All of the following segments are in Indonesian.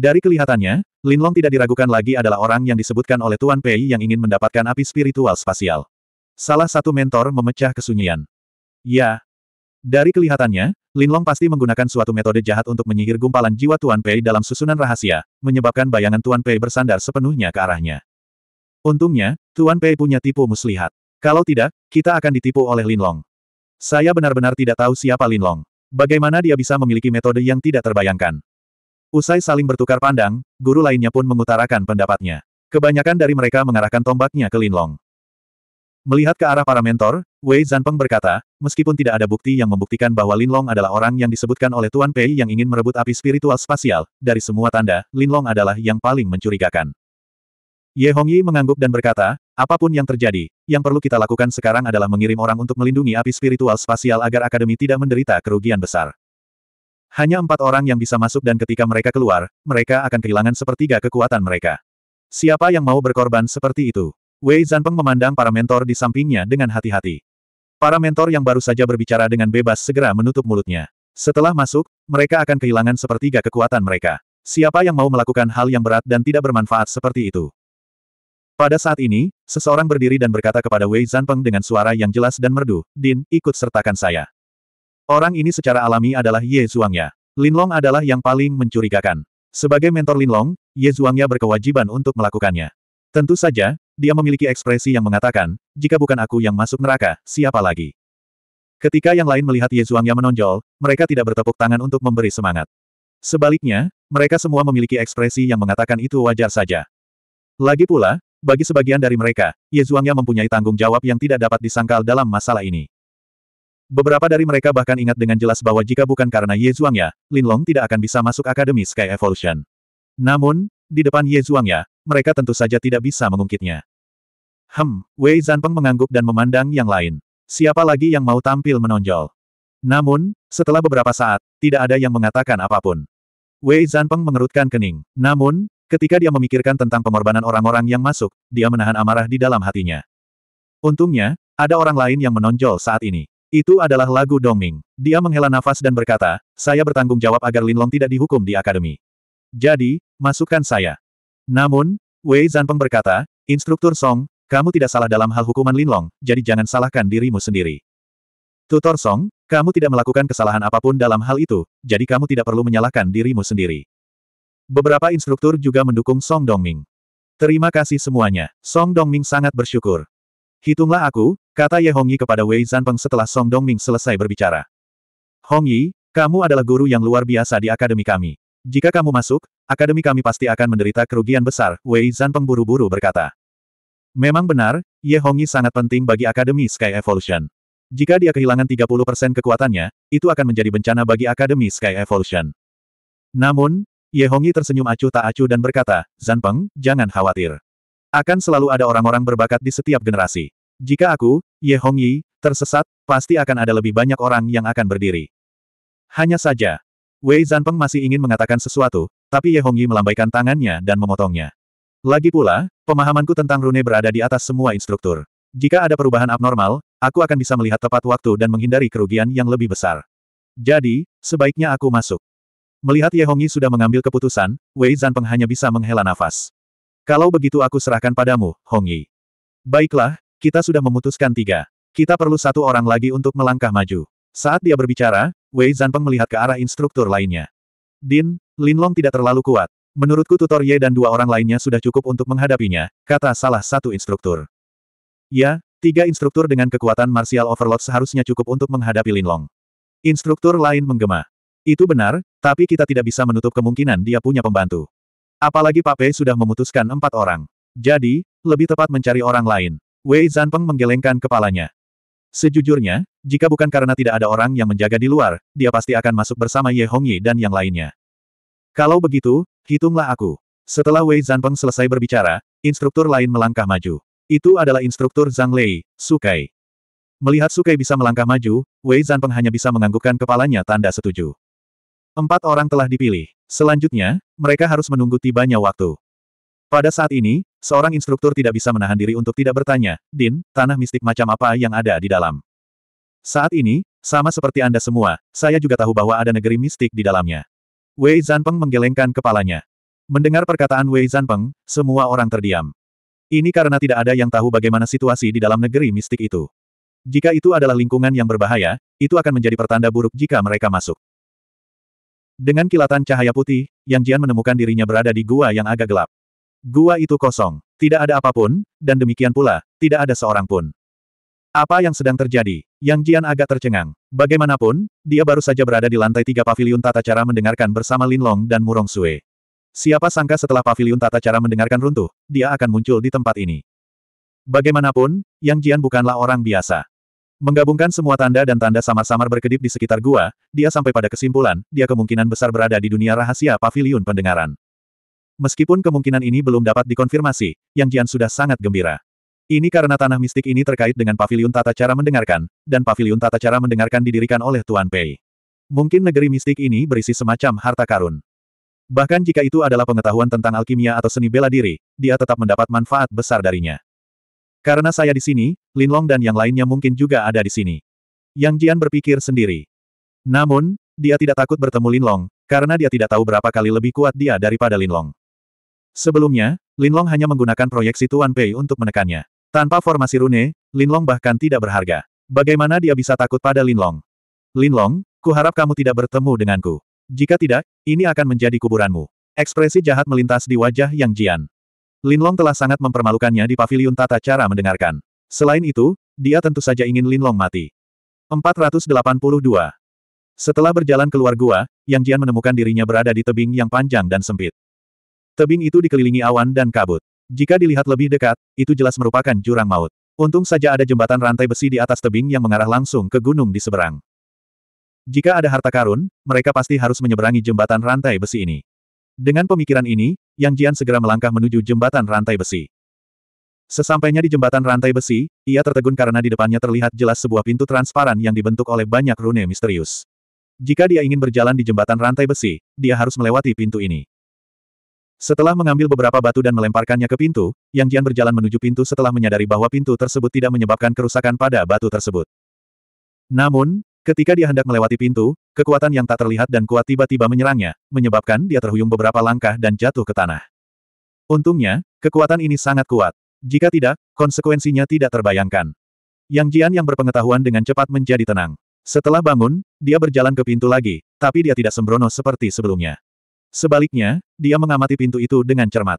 Dari kelihatannya, Linlong tidak diragukan lagi adalah orang yang disebutkan oleh Tuan Pei yang ingin mendapatkan api spiritual spasial. Salah satu mentor memecah kesunyian. Ya. Dari kelihatannya, Linlong pasti menggunakan suatu metode jahat untuk menyihir gumpalan jiwa Tuan Pei dalam susunan rahasia, menyebabkan bayangan Tuan Pei bersandar sepenuhnya ke arahnya. Untungnya, Tuan Pei punya tipu muslihat. Kalau tidak, kita akan ditipu oleh Linlong. Saya benar-benar tidak tahu siapa Linlong. Bagaimana dia bisa memiliki metode yang tidak terbayangkan. Usai saling bertukar pandang, guru lainnya pun mengutarakan pendapatnya. Kebanyakan dari mereka mengarahkan tombaknya ke Linlong. Melihat ke arah para mentor, Wei Zanpeng berkata, meskipun tidak ada bukti yang membuktikan bahwa Linlong adalah orang yang disebutkan oleh Tuan Pei yang ingin merebut api spiritual spasial, dari semua tanda, Linlong adalah yang paling mencurigakan. Ye Hongyi mengangguk dan berkata, apapun yang terjadi, yang perlu kita lakukan sekarang adalah mengirim orang untuk melindungi api spiritual spasial agar akademi tidak menderita kerugian besar. Hanya empat orang yang bisa masuk dan ketika mereka keluar, mereka akan kehilangan sepertiga kekuatan mereka. Siapa yang mau berkorban seperti itu? Wei Zanpeng memandang para mentor di sampingnya dengan hati-hati. Para mentor yang baru saja berbicara dengan bebas segera menutup mulutnya. Setelah masuk, mereka akan kehilangan sepertiga kekuatan mereka. Siapa yang mau melakukan hal yang berat dan tidak bermanfaat seperti itu? Pada saat ini, seseorang berdiri dan berkata kepada Wei Zanpeng dengan suara yang jelas dan merdu, Din, ikut sertakan saya. Orang ini secara alami adalah Ye Zhuangya. Linlong adalah yang paling mencurigakan. Sebagai mentor Linlong, Ye Zhuangya berkewajiban untuk melakukannya. Tentu saja, dia memiliki ekspresi yang mengatakan, jika bukan aku yang masuk neraka, siapa lagi? Ketika yang lain melihat Ye Zhuangya menonjol, mereka tidak bertepuk tangan untuk memberi semangat. Sebaliknya, mereka semua memiliki ekspresi yang mengatakan itu wajar saja. Lagi pula, bagi sebagian dari mereka, Ye Zhuangya mempunyai tanggung jawab yang tidak dapat disangkal dalam masalah ini. Beberapa dari mereka bahkan ingat dengan jelas bahwa jika bukan karena Ye Zhuangya, Lin Long tidak akan bisa masuk Akademi Sky Evolution. Namun, di depan Ye Zhuangya, mereka tentu saja tidak bisa mengungkitnya. Hmm, Wei Zanpeng mengangguk dan memandang yang lain. Siapa lagi yang mau tampil menonjol? Namun, setelah beberapa saat, tidak ada yang mengatakan apapun. Wei Zanpeng mengerutkan kening. Namun, Ketika dia memikirkan tentang pengorbanan orang-orang yang masuk, dia menahan amarah di dalam hatinya. Untungnya, ada orang lain yang menonjol saat ini. Itu adalah lagu Dongming. Dia menghela nafas dan berkata, saya bertanggung jawab agar Linlong tidak dihukum di akademi. Jadi, masukkan saya. Namun, Wei Zanpeng berkata, Instruktur Song, kamu tidak salah dalam hal hukuman Linlong, jadi jangan salahkan dirimu sendiri. Tutor Song, kamu tidak melakukan kesalahan apapun dalam hal itu, jadi kamu tidak perlu menyalahkan dirimu sendiri. Beberapa instruktur juga mendukung Song Dongming. Terima kasih semuanya. Song Dongming sangat bersyukur. Hitunglah aku, Kata Ye Hongyi kepada Wei Zanpeng setelah Song Dongming selesai berbicara. Hongyi, kamu adalah guru yang luar biasa di akademi kami. Jika kamu masuk, akademi kami pasti akan menderita kerugian besar, Wei Zanpeng buru-buru berkata. Memang benar, Ye Hongyi sangat penting bagi Akademi Sky Evolution. Jika dia kehilangan 30% kekuatannya, itu akan menjadi bencana bagi Akademi Sky Evolution. Namun, Ye Hongyi tersenyum acuh tak acuh dan berkata, Zanpeng, jangan khawatir. Akan selalu ada orang-orang berbakat di setiap generasi. Jika aku, Ye Hongyi, tersesat, pasti akan ada lebih banyak orang yang akan berdiri. Hanya saja, Wei Zanpeng masih ingin mengatakan sesuatu, tapi Ye Hongyi melambaikan tangannya dan memotongnya. Lagi pula, pemahamanku tentang rune berada di atas semua instruktur. Jika ada perubahan abnormal, aku akan bisa melihat tepat waktu dan menghindari kerugian yang lebih besar. Jadi, sebaiknya aku masuk. Melihat Ye Hongyi sudah mengambil keputusan, Wei Zanpeng hanya bisa menghela nafas. Kalau begitu aku serahkan padamu, Hongyi. Baiklah, kita sudah memutuskan tiga. Kita perlu satu orang lagi untuk melangkah maju. Saat dia berbicara, Wei Zanpeng melihat ke arah instruktur lainnya. Din, Linlong tidak terlalu kuat. Menurutku tutor Ye dan dua orang lainnya sudah cukup untuk menghadapinya, kata salah satu instruktur. Ya, tiga instruktur dengan kekuatan martial overload seharusnya cukup untuk menghadapi Linlong. Instruktur lain menggema. Itu benar, tapi kita tidak bisa menutup kemungkinan dia punya pembantu. Apalagi Pape sudah memutuskan empat orang. Jadi, lebih tepat mencari orang lain. Wei Zanpeng menggelengkan kepalanya. Sejujurnya, jika bukan karena tidak ada orang yang menjaga di luar, dia pasti akan masuk bersama Ye Hongyi dan yang lainnya. Kalau begitu, hitunglah aku. Setelah Wei Zanpeng selesai berbicara, instruktur lain melangkah maju. Itu adalah instruktur Zhang Lei, Sukai. Melihat Sukai bisa melangkah maju, Wei Zanpeng hanya bisa menganggukkan kepalanya tanda setuju. Empat orang telah dipilih. Selanjutnya, mereka harus menunggu tibanya waktu. Pada saat ini, Seorang instruktur tidak bisa menahan diri untuk tidak bertanya, Din, tanah mistik macam apa yang ada di dalam? Saat ini, sama seperti Anda semua, saya juga tahu bahwa ada negeri mistik di dalamnya. Wei Zanpeng menggelengkan kepalanya. Mendengar perkataan Wei Zanpeng, semua orang terdiam. Ini karena tidak ada yang tahu bagaimana situasi di dalam negeri mistik itu. Jika itu adalah lingkungan yang berbahaya, itu akan menjadi pertanda buruk jika mereka masuk. Dengan kilatan cahaya putih, Yang Jian menemukan dirinya berada di gua yang agak gelap. Gua itu kosong, tidak ada apapun, dan demikian pula, tidak ada seorang pun. Apa yang sedang terjadi? Yang Jian agak tercengang. Bagaimanapun, dia baru saja berada di lantai tiga pavilion tata cara mendengarkan bersama Lin Long dan Murong Sue. Siapa sangka setelah pavilion tata cara mendengarkan runtuh, dia akan muncul di tempat ini. Bagaimanapun, Yang Jian bukanlah orang biasa. Menggabungkan semua tanda dan tanda samar-samar berkedip di sekitar gua, dia sampai pada kesimpulan, dia kemungkinan besar berada di dunia rahasia pavilion pendengaran. Meskipun kemungkinan ini belum dapat dikonfirmasi, Yang Jian sudah sangat gembira. Ini karena tanah mistik ini terkait dengan pavilion tata cara mendengarkan, dan pavilion tata cara mendengarkan didirikan oleh Tuan Pei. Mungkin negeri mistik ini berisi semacam harta karun. Bahkan jika itu adalah pengetahuan tentang alkimia atau seni bela diri, dia tetap mendapat manfaat besar darinya. Karena saya di sini, Lin Long dan yang lainnya mungkin juga ada di sini. Yang Jian berpikir sendiri. Namun, dia tidak takut bertemu Lin Long, karena dia tidak tahu berapa kali lebih kuat dia daripada Lin Long. Sebelumnya, Linlong hanya menggunakan proyeksi Tuan Pei untuk menekannya. Tanpa formasi rune, Linlong bahkan tidak berharga. Bagaimana dia bisa takut pada Linlong? Linlong, harap kamu tidak bertemu denganku. Jika tidak, ini akan menjadi kuburanmu. Ekspresi jahat melintas di wajah Yang Jian. Linlong telah sangat mempermalukannya di paviliun tata cara mendengarkan. Selain itu, dia tentu saja ingin Linlong mati. 482. Setelah berjalan keluar gua, Yang Jian menemukan dirinya berada di tebing yang panjang dan sempit. Tebing itu dikelilingi awan dan kabut. Jika dilihat lebih dekat, itu jelas merupakan jurang maut. Untung saja ada jembatan rantai besi di atas tebing yang mengarah langsung ke gunung di seberang. Jika ada harta karun, mereka pasti harus menyeberangi jembatan rantai besi ini. Dengan pemikiran ini, Yang Jian segera melangkah menuju jembatan rantai besi. Sesampainya di jembatan rantai besi, ia tertegun karena di depannya terlihat jelas sebuah pintu transparan yang dibentuk oleh banyak rune misterius. Jika dia ingin berjalan di jembatan rantai besi, dia harus melewati pintu ini. Setelah mengambil beberapa batu dan melemparkannya ke pintu, Yang Jian berjalan menuju pintu setelah menyadari bahwa pintu tersebut tidak menyebabkan kerusakan pada batu tersebut. Namun, ketika dia hendak melewati pintu, kekuatan yang tak terlihat dan kuat tiba-tiba menyerangnya, menyebabkan dia terhuyung beberapa langkah dan jatuh ke tanah. Untungnya, kekuatan ini sangat kuat. Jika tidak, konsekuensinya tidak terbayangkan. Yang Jian yang berpengetahuan dengan cepat menjadi tenang. Setelah bangun, dia berjalan ke pintu lagi, tapi dia tidak sembrono seperti sebelumnya. Sebaliknya, dia mengamati pintu itu dengan cermat.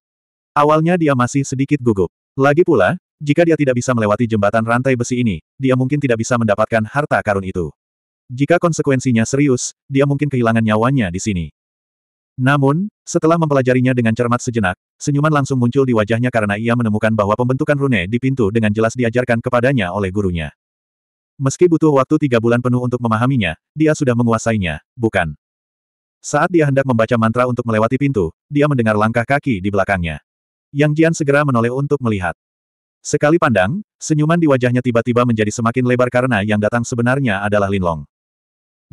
Awalnya dia masih sedikit gugup. Lagi pula, jika dia tidak bisa melewati jembatan rantai besi ini, dia mungkin tidak bisa mendapatkan harta karun itu. Jika konsekuensinya serius, dia mungkin kehilangan nyawanya di sini. Namun, setelah mempelajarinya dengan cermat sejenak, senyuman langsung muncul di wajahnya karena ia menemukan bahwa pembentukan rune di pintu dengan jelas diajarkan kepadanya oleh gurunya. Meski butuh waktu tiga bulan penuh untuk memahaminya, dia sudah menguasainya, bukan? Saat dia hendak membaca mantra untuk melewati pintu, dia mendengar langkah kaki di belakangnya. Yang Jian segera menoleh untuk melihat. Sekali pandang, senyuman di wajahnya tiba-tiba menjadi semakin lebar karena yang datang sebenarnya adalah Lin Long.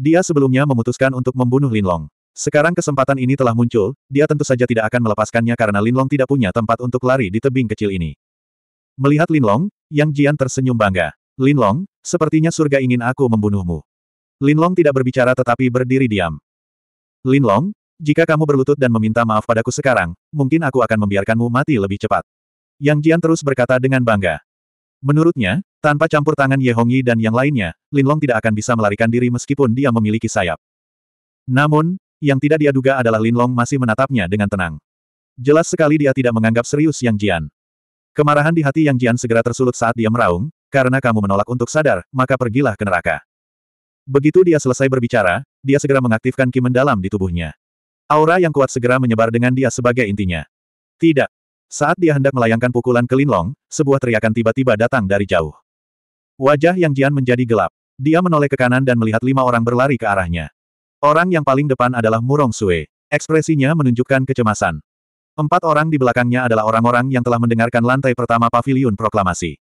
Dia sebelumnya memutuskan untuk membunuh Lin Long. Sekarang kesempatan ini telah muncul, dia tentu saja tidak akan melepaskannya karena Lin Long tidak punya tempat untuk lari di tebing kecil ini. Melihat Lin Long, Yang Jian tersenyum bangga. Lin Long, sepertinya surga ingin aku membunuhmu. Lin Long tidak berbicara tetapi berdiri diam. Lin Long, jika kamu berlutut dan meminta maaf padaku sekarang, mungkin aku akan membiarkanmu mati lebih cepat. Yang Jian terus berkata dengan bangga. Menurutnya, tanpa campur tangan Ye Hongyi dan yang lainnya, Linlong tidak akan bisa melarikan diri meskipun dia memiliki sayap. Namun, yang tidak dia duga adalah Linlong masih menatapnya dengan tenang. Jelas sekali dia tidak menganggap serius Yang Jian. Kemarahan di hati Yang Jian segera tersulut saat dia meraung, karena kamu menolak untuk sadar, maka pergilah ke neraka. Begitu dia selesai berbicara, dia segera mengaktifkan ki mendalam di tubuhnya. Aura yang kuat segera menyebar dengan dia sebagai intinya. Tidak. Saat dia hendak melayangkan pukulan ke Linlong, sebuah teriakan tiba-tiba datang dari jauh. Wajah Yang Jian menjadi gelap. Dia menoleh ke kanan dan melihat lima orang berlari ke arahnya. Orang yang paling depan adalah Murong Sue. Ekspresinya menunjukkan kecemasan. Empat orang di belakangnya adalah orang-orang yang telah mendengarkan lantai pertama paviliun proklamasi.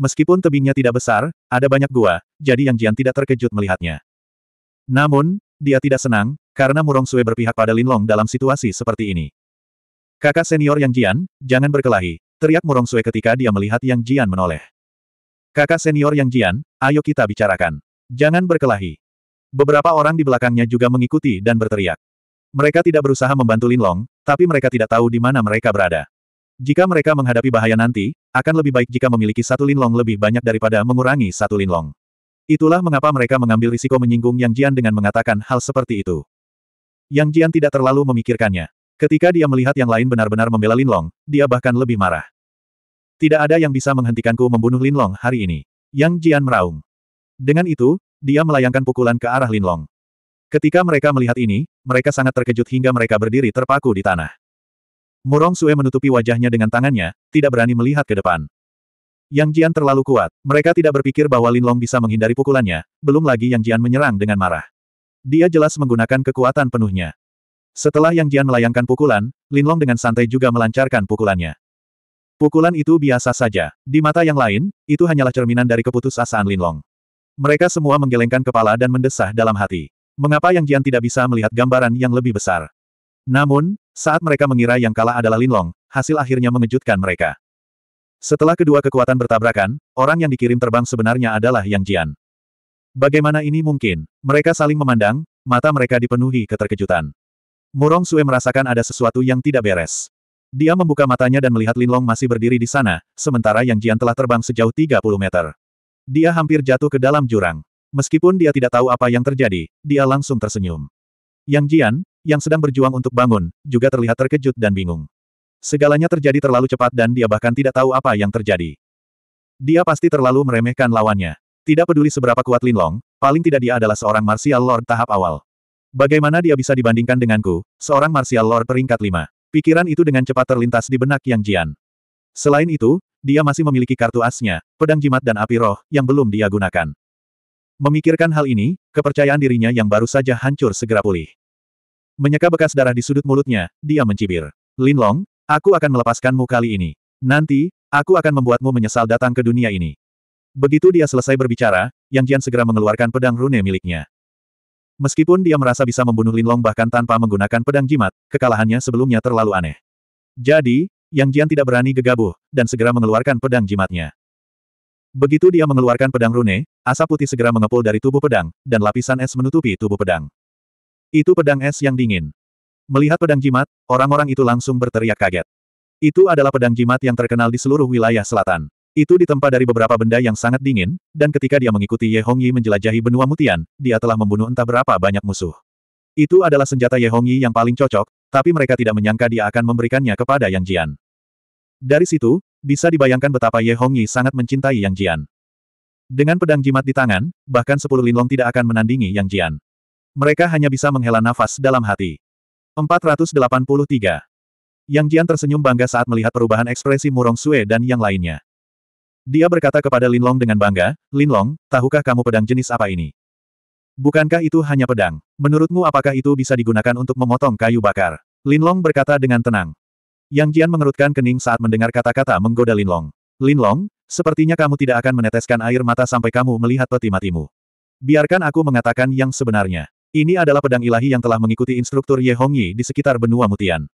Meskipun tebingnya tidak besar, ada banyak gua, jadi Yang Jian tidak terkejut melihatnya. Namun, dia tidak senang, karena Murong Sue berpihak pada Lin Long dalam situasi seperti ini. Kakak senior Yang Jian, jangan berkelahi, teriak Murong Sue ketika dia melihat Yang Jian menoleh. Kakak senior Yang Jian, ayo kita bicarakan. Jangan berkelahi. Beberapa orang di belakangnya juga mengikuti dan berteriak. Mereka tidak berusaha membantu Lin Long, tapi mereka tidak tahu di mana mereka berada. Jika mereka menghadapi bahaya nanti, akan lebih baik jika memiliki satu linlong lebih banyak daripada mengurangi satu linlong. Itulah mengapa mereka mengambil risiko menyinggung Yang Jian dengan mengatakan hal seperti itu. Yang Jian tidak terlalu memikirkannya. Ketika dia melihat yang lain benar-benar membela Linlong, dia bahkan lebih marah. Tidak ada yang bisa menghentikanku membunuh Linlong hari ini. Yang Jian meraung. Dengan itu, dia melayangkan pukulan ke arah Linlong. Ketika mereka melihat ini, mereka sangat terkejut hingga mereka berdiri terpaku di tanah. Murong Sue menutupi wajahnya dengan tangannya, tidak berani melihat ke depan. Yang Jian terlalu kuat, mereka tidak berpikir bahwa Lin Long bisa menghindari pukulannya, belum lagi Yang Jian menyerang dengan marah. Dia jelas menggunakan kekuatan penuhnya. Setelah Yang Jian melayangkan pukulan, Lin Long dengan santai juga melancarkan pukulannya. Pukulan itu biasa saja. Di mata yang lain, itu hanyalah cerminan dari keputusasaan Long. Mereka semua menggelengkan kepala dan mendesah dalam hati. Mengapa Yang Jian tidak bisa melihat gambaran yang lebih besar? Namun, saat mereka mengira yang kalah adalah Linlong, hasil akhirnya mengejutkan mereka. Setelah kedua kekuatan bertabrakan, orang yang dikirim terbang sebenarnya adalah Yang Jian. Bagaimana ini mungkin? Mereka saling memandang, mata mereka dipenuhi keterkejutan. Murong Sue merasakan ada sesuatu yang tidak beres. Dia membuka matanya dan melihat Linlong masih berdiri di sana, sementara Yang Jian telah terbang sejauh 30 meter. Dia hampir jatuh ke dalam jurang. Meskipun dia tidak tahu apa yang terjadi, dia langsung tersenyum. Yang Jian, yang sedang berjuang untuk bangun, juga terlihat terkejut dan bingung. Segalanya terjadi terlalu cepat dan dia bahkan tidak tahu apa yang terjadi. Dia pasti terlalu meremehkan lawannya. Tidak peduli seberapa kuat Lin Long, paling tidak dia adalah seorang martial lord tahap awal. Bagaimana dia bisa dibandingkan denganku, seorang martial lord peringkat 5. Pikiran itu dengan cepat terlintas di benak Yang Jian. Selain itu, dia masih memiliki kartu asnya, pedang jimat dan api roh, yang belum dia gunakan. Memikirkan hal ini, kepercayaan dirinya yang baru saja hancur segera pulih. Menyeka bekas darah di sudut mulutnya, dia mencibir. Linlong, aku akan melepaskanmu kali ini. Nanti, aku akan membuatmu menyesal datang ke dunia ini. Begitu dia selesai berbicara, Yang Jian segera mengeluarkan pedang rune miliknya. Meskipun dia merasa bisa membunuh Linlong bahkan tanpa menggunakan pedang jimat, kekalahannya sebelumnya terlalu aneh. Jadi, Yang Jian tidak berani gegabah, dan segera mengeluarkan pedang jimatnya. Begitu dia mengeluarkan pedang rune, asap putih segera mengepul dari tubuh pedang, dan lapisan es menutupi tubuh pedang. Itu pedang es yang dingin. Melihat pedang jimat, orang-orang itu langsung berteriak kaget. Itu adalah pedang jimat yang terkenal di seluruh wilayah selatan. Itu ditempa dari beberapa benda yang sangat dingin, dan ketika dia mengikuti Ye Hongyi menjelajahi benua mutian, dia telah membunuh entah berapa banyak musuh. Itu adalah senjata Ye Hongyi yang paling cocok, tapi mereka tidak menyangka dia akan memberikannya kepada Yang Jian. Dari situ, bisa dibayangkan betapa Ye Hongyi sangat mencintai Yang Jian. Dengan pedang jimat di tangan, bahkan sepuluh linlong tidak akan menandingi Yang Jian. Mereka hanya bisa menghela nafas dalam hati. 483. Yang Jian tersenyum bangga saat melihat perubahan ekspresi Murong Sue dan yang lainnya. Dia berkata kepada Linlong dengan bangga, Linlong, tahukah kamu pedang jenis apa ini? Bukankah itu hanya pedang? Menurutmu apakah itu bisa digunakan untuk memotong kayu bakar? Linlong berkata dengan tenang. Yang Jian mengerutkan kening saat mendengar kata-kata menggoda Linlong. Linlong, sepertinya kamu tidak akan meneteskan air mata sampai kamu melihat peti matimu. Biarkan aku mengatakan yang sebenarnya. Ini adalah pedang ilahi yang telah mengikuti instruktur Ye Hongyi di sekitar benua Mutian.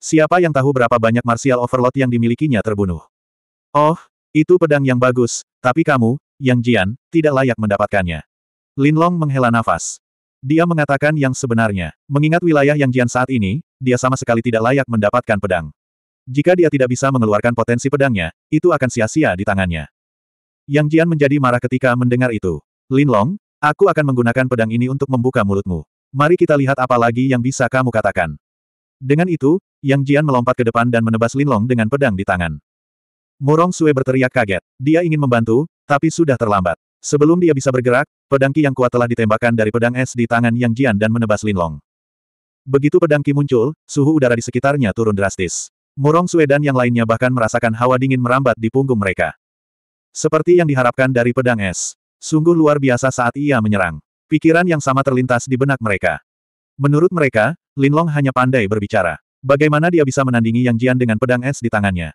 Siapa yang tahu berapa banyak martial overload yang dimilikinya terbunuh? Oh, itu pedang yang bagus, tapi kamu, Yang Jian, tidak layak mendapatkannya. Lin Long menghela nafas. Dia mengatakan yang sebenarnya. Mengingat wilayah Yang Jian saat ini, dia sama sekali tidak layak mendapatkan pedang. Jika dia tidak bisa mengeluarkan potensi pedangnya, itu akan sia-sia di tangannya. Yang Jian menjadi marah ketika mendengar itu. Lin Long, Aku akan menggunakan pedang ini untuk membuka mulutmu. Mari kita lihat apa lagi yang bisa kamu katakan. Dengan itu, Yang Jian melompat ke depan dan menebas Linlong dengan pedang di tangan. Murong Sue berteriak kaget. Dia ingin membantu, tapi sudah terlambat. Sebelum dia bisa bergerak, pedang Ki yang kuat telah ditembakkan dari pedang es di tangan Yang Jian dan menebas Linlong. Begitu pedang Ki muncul, suhu udara di sekitarnya turun drastis. Murong Sue dan yang lainnya bahkan merasakan hawa dingin merambat di punggung mereka. Seperti yang diharapkan dari pedang es. Sungguh luar biasa saat ia menyerang. Pikiran yang sama terlintas di benak mereka. Menurut mereka, Linlong hanya pandai berbicara. Bagaimana dia bisa menandingi Yang Jian dengan pedang es di tangannya?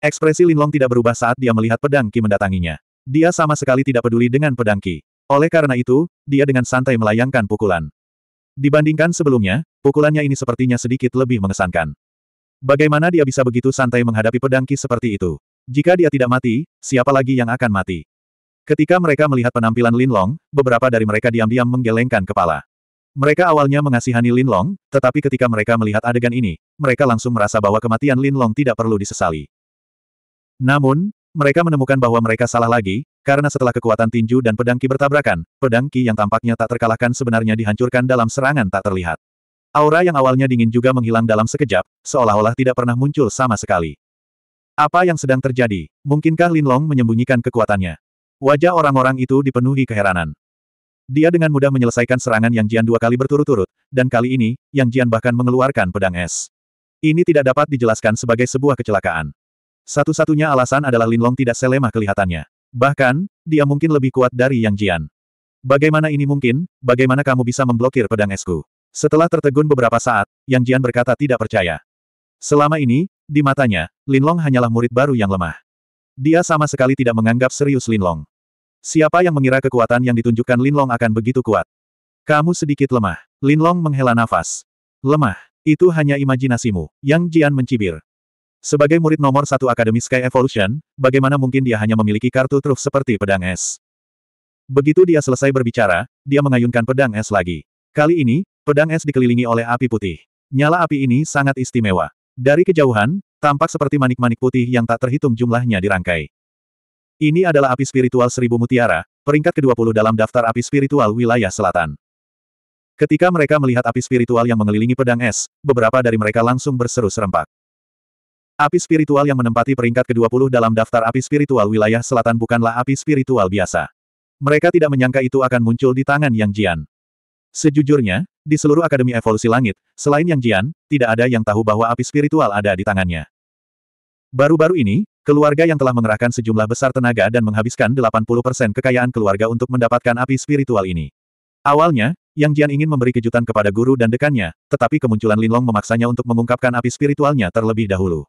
Ekspresi Linlong tidak berubah saat dia melihat pedang Ki mendatanginya. Dia sama sekali tidak peduli dengan pedang Ki. Oleh karena itu, dia dengan santai melayangkan pukulan. Dibandingkan sebelumnya, pukulannya ini sepertinya sedikit lebih mengesankan. Bagaimana dia bisa begitu santai menghadapi pedang Ki seperti itu? Jika dia tidak mati, siapa lagi yang akan mati? Ketika mereka melihat penampilan Lin Long, beberapa dari mereka diam-diam menggelengkan kepala. Mereka awalnya mengasihani Lin Long, tetapi ketika mereka melihat adegan ini, mereka langsung merasa bahwa kematian Lin Long tidak perlu disesali. Namun, mereka menemukan bahwa mereka salah lagi, karena setelah kekuatan tinju dan pedang Ki bertabrakan, pedang Ki yang tampaknya tak terkalahkan sebenarnya dihancurkan dalam serangan tak terlihat. Aura yang awalnya dingin juga menghilang dalam sekejap, seolah-olah tidak pernah muncul sama sekali. Apa yang sedang terjadi? Mungkinkah Lin Long menyembunyikan kekuatannya? Wajah orang-orang itu dipenuhi keheranan. Dia dengan mudah menyelesaikan serangan yang Jian dua kali berturut-turut, dan kali ini, yang Jian bahkan mengeluarkan pedang es. Ini tidak dapat dijelaskan sebagai sebuah kecelakaan. Satu-satunya alasan adalah Lin Long tidak selemah kelihatannya. Bahkan, dia mungkin lebih kuat dari Yang Jian. Bagaimana ini mungkin, bagaimana kamu bisa memblokir pedang esku? Setelah tertegun beberapa saat, Yang Jian berkata tidak percaya. Selama ini, di matanya, Lin Long hanyalah murid baru yang lemah. Dia sama sekali tidak menganggap serius Lin Long. Siapa yang mengira kekuatan yang ditunjukkan Linlong akan begitu kuat? Kamu sedikit lemah. Linlong menghela nafas. Lemah. Itu hanya imajinasimu. Yang Jian mencibir. Sebagai murid nomor satu Akademi Sky Evolution, bagaimana mungkin dia hanya memiliki kartu truf seperti pedang es? Begitu dia selesai berbicara, dia mengayunkan pedang es lagi. Kali ini, pedang es dikelilingi oleh api putih. Nyala api ini sangat istimewa. Dari kejauhan, tampak seperti manik-manik putih yang tak terhitung jumlahnya dirangkai. Ini adalah api spiritual seribu mutiara, peringkat ke-20 dalam daftar api spiritual wilayah selatan. Ketika mereka melihat api spiritual yang mengelilingi pedang es, beberapa dari mereka langsung berseru serempak. Api spiritual yang menempati peringkat ke-20 dalam daftar api spiritual wilayah selatan bukanlah api spiritual biasa. Mereka tidak menyangka itu akan muncul di tangan Yang Jian. Sejujurnya, di seluruh Akademi Evolusi Langit, selain Yang Jian, tidak ada yang tahu bahwa api spiritual ada di tangannya. Baru-baru ini, keluarga yang telah mengerahkan sejumlah besar tenaga dan menghabiskan 80% kekayaan keluarga untuk mendapatkan api spiritual ini. Awalnya, Yang Jian ingin memberi kejutan kepada guru dan dekannya, tetapi kemunculan Linlong memaksanya untuk mengungkapkan api spiritualnya terlebih dahulu.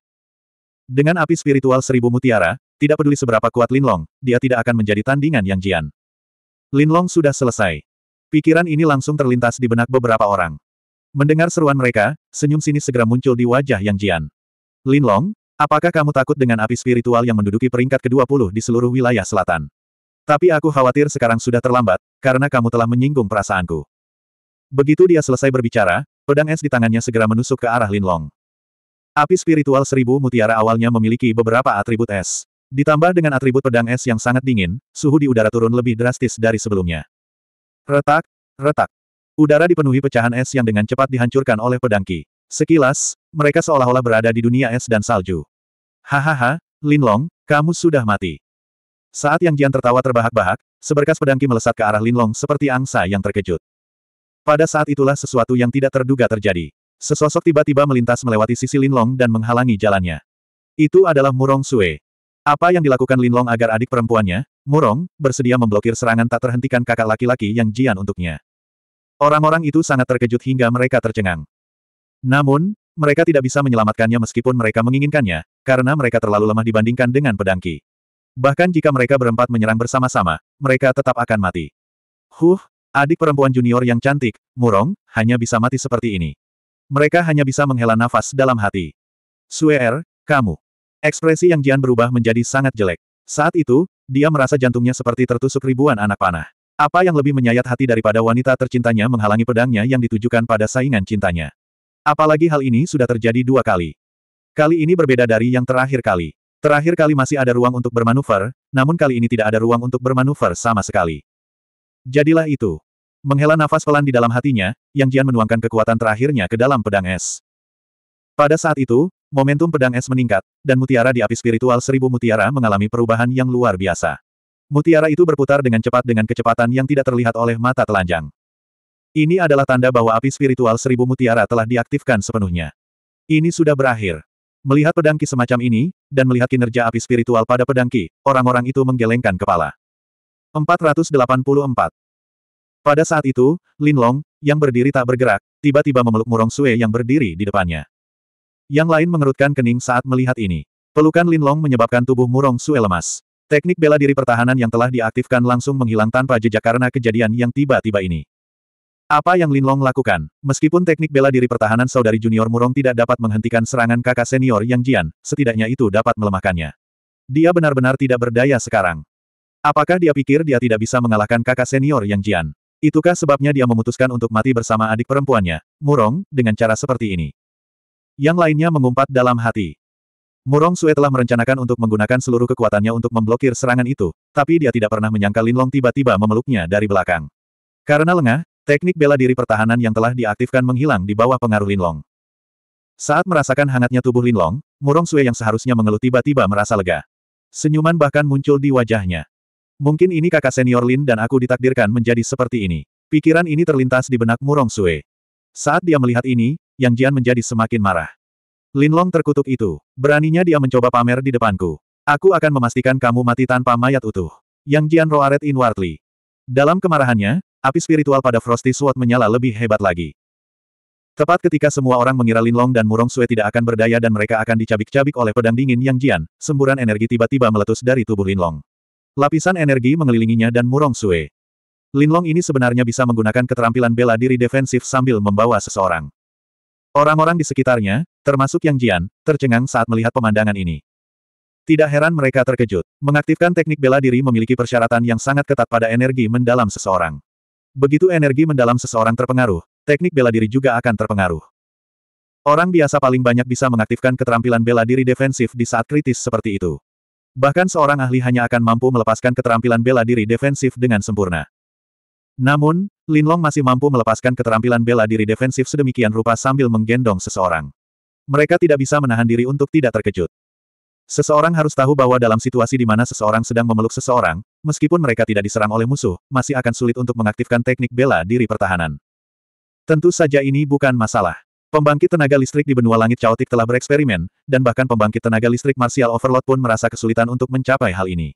Dengan api spiritual seribu mutiara, tidak peduli seberapa kuat Linlong, dia tidak akan menjadi tandingan Yang Jian. Linlong sudah selesai. Pikiran ini langsung terlintas di benak beberapa orang. Mendengar seruan mereka, senyum sinis segera muncul di wajah Yang Jian. Linlong, Apakah kamu takut dengan api spiritual yang menduduki peringkat ke-20 di seluruh wilayah selatan? Tapi aku khawatir sekarang sudah terlambat, karena kamu telah menyinggung perasaanku. Begitu dia selesai berbicara, pedang es di tangannya segera menusuk ke arah Linlong. Api spiritual seribu mutiara awalnya memiliki beberapa atribut es. Ditambah dengan atribut pedang es yang sangat dingin, suhu di udara turun lebih drastis dari sebelumnya. Retak, retak. Udara dipenuhi pecahan es yang dengan cepat dihancurkan oleh pedang Ki. Sekilas, mereka seolah-olah berada di dunia es dan salju. Hahaha, Linlong, kamu sudah mati. Saat Yang Jian tertawa terbahak-bahak, seberkas pedangki melesat ke arah Linlong seperti angsa yang terkejut. Pada saat itulah sesuatu yang tidak terduga terjadi. Sesosok tiba-tiba melintas melewati sisi Linlong dan menghalangi jalannya. Itu adalah Murong Sue. Apa yang dilakukan Linlong agar adik perempuannya, Murong, bersedia memblokir serangan tak terhentikan kakak laki-laki yang Jian untuknya. Orang-orang itu sangat terkejut hingga mereka tercengang. Namun, mereka tidak bisa menyelamatkannya meskipun mereka menginginkannya, karena mereka terlalu lemah dibandingkan dengan pedangki. Bahkan jika mereka berempat menyerang bersama-sama, mereka tetap akan mati. Huh, adik perempuan junior yang cantik, Murong, hanya bisa mati seperti ini. Mereka hanya bisa menghela nafas dalam hati. Suer, er, kamu. Ekspresi yang Jian berubah menjadi sangat jelek. Saat itu, dia merasa jantungnya seperti tertusuk ribuan anak panah. Apa yang lebih menyayat hati daripada wanita tercintanya menghalangi pedangnya yang ditujukan pada saingan cintanya? Apalagi hal ini sudah terjadi dua kali. Kali ini berbeda dari yang terakhir kali. Terakhir kali masih ada ruang untuk bermanuver, namun kali ini tidak ada ruang untuk bermanuver sama sekali. Jadilah itu. Menghela nafas pelan di dalam hatinya, Yang Jian menuangkan kekuatan terakhirnya ke dalam pedang es. Pada saat itu, momentum pedang es meningkat, dan mutiara di api spiritual seribu mutiara mengalami perubahan yang luar biasa. Mutiara itu berputar dengan cepat dengan kecepatan yang tidak terlihat oleh mata telanjang. Ini adalah tanda bahwa api spiritual seribu mutiara telah diaktifkan sepenuhnya. Ini sudah berakhir. Melihat pedangki semacam ini, dan melihat kinerja api spiritual pada pedangki, orang-orang itu menggelengkan kepala. 484. Pada saat itu, Lin Long, yang berdiri tak bergerak, tiba-tiba memeluk Murong Sue yang berdiri di depannya. Yang lain mengerutkan kening saat melihat ini. Pelukan Lin Long menyebabkan tubuh Murong Sue lemas. Teknik bela diri pertahanan yang telah diaktifkan langsung menghilang tanpa jejak karena kejadian yang tiba-tiba ini. Apa yang Linlong lakukan? Meskipun teknik bela diri pertahanan saudari junior Murong tidak dapat menghentikan serangan kakak senior Yang Jian, setidaknya itu dapat melemahkannya. Dia benar-benar tidak berdaya sekarang. Apakah dia pikir dia tidak bisa mengalahkan kakak senior Yang Jian? Itukah sebabnya dia memutuskan untuk mati bersama adik perempuannya, Murong, dengan cara seperti ini? Yang lainnya mengumpat dalam hati. Murong Sue telah merencanakan untuk menggunakan seluruh kekuatannya untuk memblokir serangan itu, tapi dia tidak pernah menyangka Linlong tiba-tiba memeluknya dari belakang. Karena lengah, Teknik bela diri pertahanan yang telah diaktifkan menghilang di bawah pengaruh Linlong. Saat merasakan hangatnya tubuh Linlong, Murong Sue yang seharusnya mengeluh tiba-tiba merasa lega. Senyuman bahkan muncul di wajahnya. Mungkin ini kakak senior Lin dan aku ditakdirkan menjadi seperti ini. Pikiran ini terlintas di benak Murong Sue. Saat dia melihat ini, Yang Jian menjadi semakin marah. Linlong terkutuk itu. Beraninya dia mencoba pamer di depanku. Aku akan memastikan kamu mati tanpa mayat utuh. Yang Jian roaret inwardly. Dalam kemarahannya, Api spiritual pada Frosty Sword menyala lebih hebat lagi. Tepat ketika semua orang mengira Linlong dan Murong Sue tidak akan berdaya dan mereka akan dicabik-cabik oleh pedang dingin Yang Jian, semburan energi tiba-tiba meletus dari tubuh Linlong. Lapisan energi mengelilinginya dan Murong Sue. Linlong ini sebenarnya bisa menggunakan keterampilan bela diri defensif sambil membawa seseorang. Orang-orang di sekitarnya, termasuk Yang Jian, tercengang saat melihat pemandangan ini. Tidak heran mereka terkejut. Mengaktifkan teknik bela diri memiliki persyaratan yang sangat ketat pada energi mendalam seseorang. Begitu energi mendalam seseorang terpengaruh, teknik bela diri juga akan terpengaruh. Orang biasa paling banyak bisa mengaktifkan keterampilan bela diri defensif di saat kritis seperti itu. Bahkan seorang ahli hanya akan mampu melepaskan keterampilan bela diri defensif dengan sempurna. Namun, Lin Long masih mampu melepaskan keterampilan bela diri defensif sedemikian rupa sambil menggendong seseorang. Mereka tidak bisa menahan diri untuk tidak terkejut. Seseorang harus tahu bahwa dalam situasi di mana seseorang sedang memeluk seseorang, meskipun mereka tidak diserang oleh musuh, masih akan sulit untuk mengaktifkan teknik bela diri pertahanan. Tentu saja ini bukan masalah. Pembangkit tenaga listrik di benua langit caotik telah bereksperimen, dan bahkan pembangkit tenaga listrik martial overload pun merasa kesulitan untuk mencapai hal ini.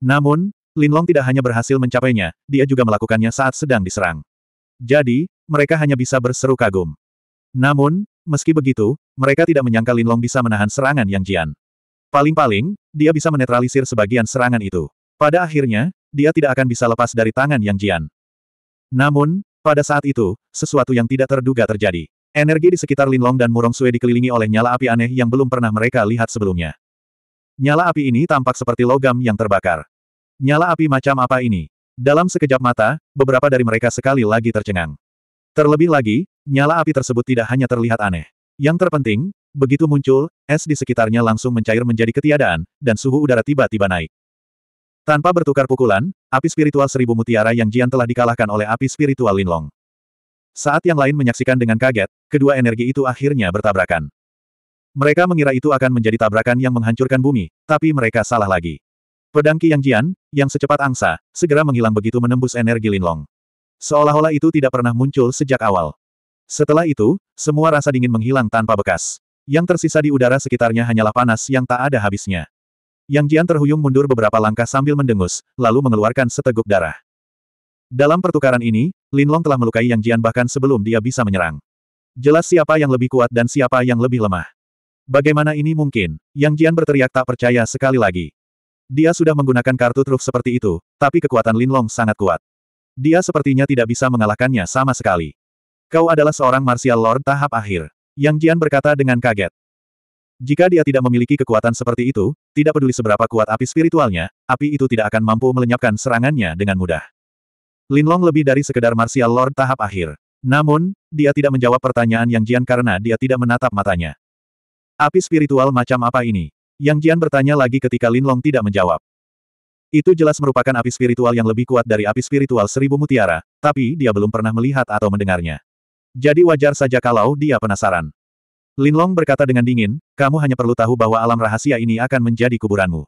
Namun, Lin Long tidak hanya berhasil mencapainya, dia juga melakukannya saat sedang diserang. Jadi, mereka hanya bisa berseru kagum. Namun, meski begitu, mereka tidak menyangka Long bisa menahan serangan Yang Jian. Paling-paling, dia bisa menetralisir sebagian serangan itu. Pada akhirnya, dia tidak akan bisa lepas dari tangan Yang Jian. Namun, pada saat itu, sesuatu yang tidak terduga terjadi. Energi di sekitar Linlong dan Murong Sue dikelilingi oleh nyala api aneh yang belum pernah mereka lihat sebelumnya. Nyala api ini tampak seperti logam yang terbakar. Nyala api macam apa ini? Dalam sekejap mata, beberapa dari mereka sekali lagi tercengang. Terlebih lagi, nyala api tersebut tidak hanya terlihat aneh. Yang terpenting, Begitu muncul, es di sekitarnya langsung mencair menjadi ketiadaan, dan suhu udara tiba-tiba naik. Tanpa bertukar pukulan, api spiritual seribu mutiara yang Jian telah dikalahkan oleh api spiritual Linlong. Saat yang lain menyaksikan dengan kaget, kedua energi itu akhirnya bertabrakan. Mereka mengira itu akan menjadi tabrakan yang menghancurkan bumi, tapi mereka salah lagi. Pedang Qi Yang Jian, yang secepat angsa, segera menghilang begitu menembus energi Linlong. Seolah-olah itu tidak pernah muncul sejak awal. Setelah itu, semua rasa dingin menghilang tanpa bekas. Yang tersisa di udara sekitarnya hanyalah panas yang tak ada habisnya. Yang Jian terhuyung mundur beberapa langkah sambil mendengus, lalu mengeluarkan seteguk darah. Dalam pertukaran ini, Linlong telah melukai Yang Jian bahkan sebelum dia bisa menyerang. Jelas siapa yang lebih kuat dan siapa yang lebih lemah. Bagaimana ini mungkin? Yang Jian berteriak tak percaya sekali lagi. Dia sudah menggunakan kartu truf seperti itu, tapi kekuatan Linlong sangat kuat. Dia sepertinya tidak bisa mengalahkannya sama sekali. Kau adalah seorang martial lord tahap akhir. Yang Jian berkata dengan kaget. Jika dia tidak memiliki kekuatan seperti itu, tidak peduli seberapa kuat api spiritualnya, api itu tidak akan mampu melenyapkan serangannya dengan mudah. Linlong lebih dari sekedar martial lord tahap akhir. Namun, dia tidak menjawab pertanyaan Yang Jian karena dia tidak menatap matanya. Api spiritual macam apa ini? Yang Jian bertanya lagi ketika Linlong tidak menjawab. Itu jelas merupakan api spiritual yang lebih kuat dari api spiritual seribu mutiara, tapi dia belum pernah melihat atau mendengarnya. Jadi wajar saja kalau dia penasaran. Linlong berkata dengan dingin, kamu hanya perlu tahu bahwa alam rahasia ini akan menjadi kuburanmu.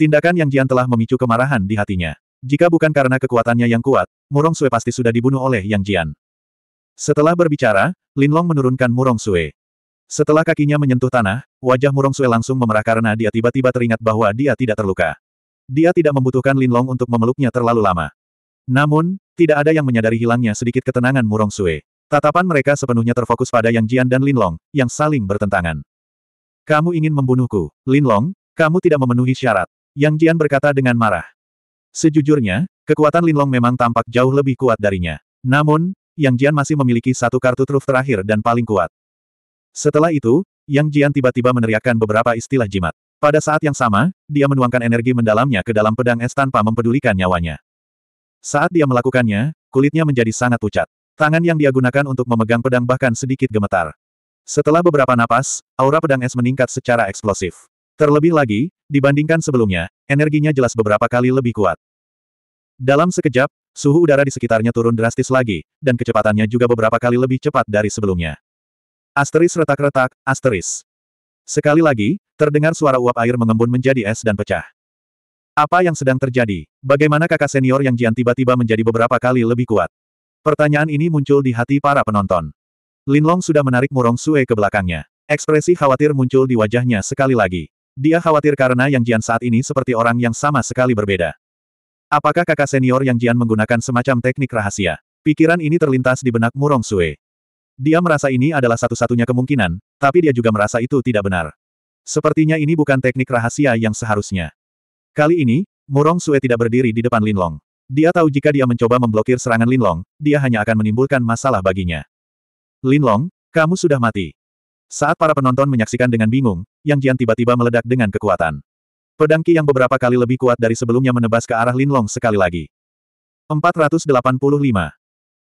Tindakan Yang Jian telah memicu kemarahan di hatinya. Jika bukan karena kekuatannya yang kuat, Murong Sue pasti sudah dibunuh oleh Yang Jian. Setelah berbicara, Linlong menurunkan Murong Sue. Setelah kakinya menyentuh tanah, wajah Murong Sue langsung memerah karena dia tiba-tiba teringat bahwa dia tidak terluka. Dia tidak membutuhkan Linlong untuk memeluknya terlalu lama. Namun, tidak ada yang menyadari hilangnya sedikit ketenangan Murong Sue. Tatapan mereka sepenuhnya terfokus pada Yang Jian dan Linlong, yang saling bertentangan. Kamu ingin membunuhku, Linlong? Kamu tidak memenuhi syarat. Yang Jian berkata dengan marah. Sejujurnya, kekuatan Linlong memang tampak jauh lebih kuat darinya. Namun, Yang Jian masih memiliki satu kartu truf terakhir dan paling kuat. Setelah itu, Yang Jian tiba-tiba meneriakkan beberapa istilah jimat. Pada saat yang sama, dia menuangkan energi mendalamnya ke dalam pedang es tanpa mempedulikan nyawanya. Saat dia melakukannya, kulitnya menjadi sangat pucat. Tangan yang dia gunakan untuk memegang pedang bahkan sedikit gemetar. Setelah beberapa napas, aura pedang es meningkat secara eksplosif. Terlebih lagi, dibandingkan sebelumnya, energinya jelas beberapa kali lebih kuat. Dalam sekejap, suhu udara di sekitarnya turun drastis lagi, dan kecepatannya juga beberapa kali lebih cepat dari sebelumnya. Asteris retak-retak, asteris. Sekali lagi, terdengar suara uap air mengembun menjadi es dan pecah. Apa yang sedang terjadi? Bagaimana kakak senior yang Jian tiba-tiba menjadi beberapa kali lebih kuat? Pertanyaan ini muncul di hati para penonton. Linlong sudah menarik Murong Sue ke belakangnya. Ekspresi khawatir muncul di wajahnya sekali lagi. Dia khawatir karena Yang Jian saat ini seperti orang yang sama sekali berbeda. Apakah kakak senior Yang Jian menggunakan semacam teknik rahasia? Pikiran ini terlintas di benak Murong Sue. Dia merasa ini adalah satu-satunya kemungkinan, tapi dia juga merasa itu tidak benar. Sepertinya ini bukan teknik rahasia yang seharusnya. Kali ini, Murong Sue tidak berdiri di depan Linlong. Dia tahu jika dia mencoba memblokir serangan Linlong, dia hanya akan menimbulkan masalah baginya. Linlong, kamu sudah mati. Saat para penonton menyaksikan dengan bingung, Yang Jian tiba-tiba meledak dengan kekuatan. Pedangki yang beberapa kali lebih kuat dari sebelumnya menebas ke arah Linlong sekali lagi. 485.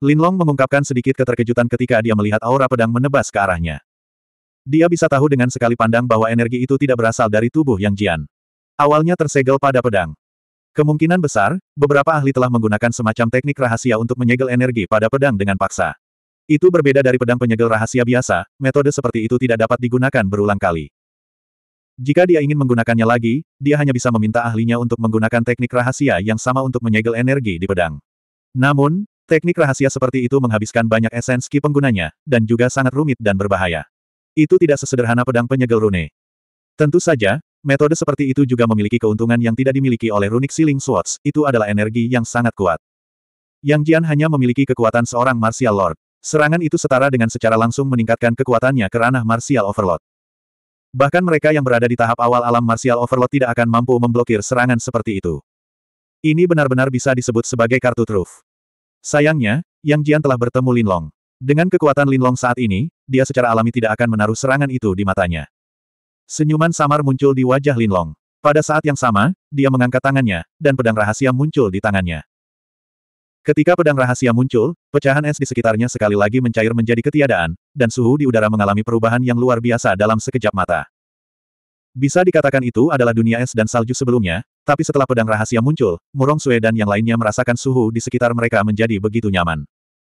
Linlong mengungkapkan sedikit keterkejutan ketika dia melihat aura pedang menebas ke arahnya. Dia bisa tahu dengan sekali pandang bahwa energi itu tidak berasal dari tubuh Yang Jian. Awalnya tersegel pada pedang. Kemungkinan besar, beberapa ahli telah menggunakan semacam teknik rahasia untuk menyegel energi pada pedang dengan paksa. Itu berbeda dari pedang penyegel rahasia biasa, metode seperti itu tidak dapat digunakan berulang kali. Jika dia ingin menggunakannya lagi, dia hanya bisa meminta ahlinya untuk menggunakan teknik rahasia yang sama untuk menyegel energi di pedang. Namun, teknik rahasia seperti itu menghabiskan banyak esensi penggunanya, dan juga sangat rumit dan berbahaya. Itu tidak sesederhana pedang penyegel rune. Tentu saja, Metode seperti itu juga memiliki keuntungan yang tidak dimiliki oleh Runik Siling Swords, itu adalah energi yang sangat kuat. Yang Jian hanya memiliki kekuatan seorang Martial Lord. Serangan itu setara dengan secara langsung meningkatkan kekuatannya ke ranah Martial Overload. Bahkan mereka yang berada di tahap awal alam Martial Overload tidak akan mampu memblokir serangan seperti itu. Ini benar-benar bisa disebut sebagai kartu truf. Sayangnya, Yang Jian telah bertemu Linlong. Dengan kekuatan Linlong saat ini, dia secara alami tidak akan menaruh serangan itu di matanya. Senyuman samar muncul di wajah Lin Long. Pada saat yang sama, dia mengangkat tangannya, dan pedang rahasia muncul di tangannya. Ketika pedang rahasia muncul, pecahan es di sekitarnya sekali lagi mencair menjadi ketiadaan, dan suhu di udara mengalami perubahan yang luar biasa dalam sekejap mata. Bisa dikatakan itu adalah dunia es dan salju sebelumnya, tapi setelah pedang rahasia muncul, Murong Sue dan yang lainnya merasakan suhu di sekitar mereka menjadi begitu nyaman.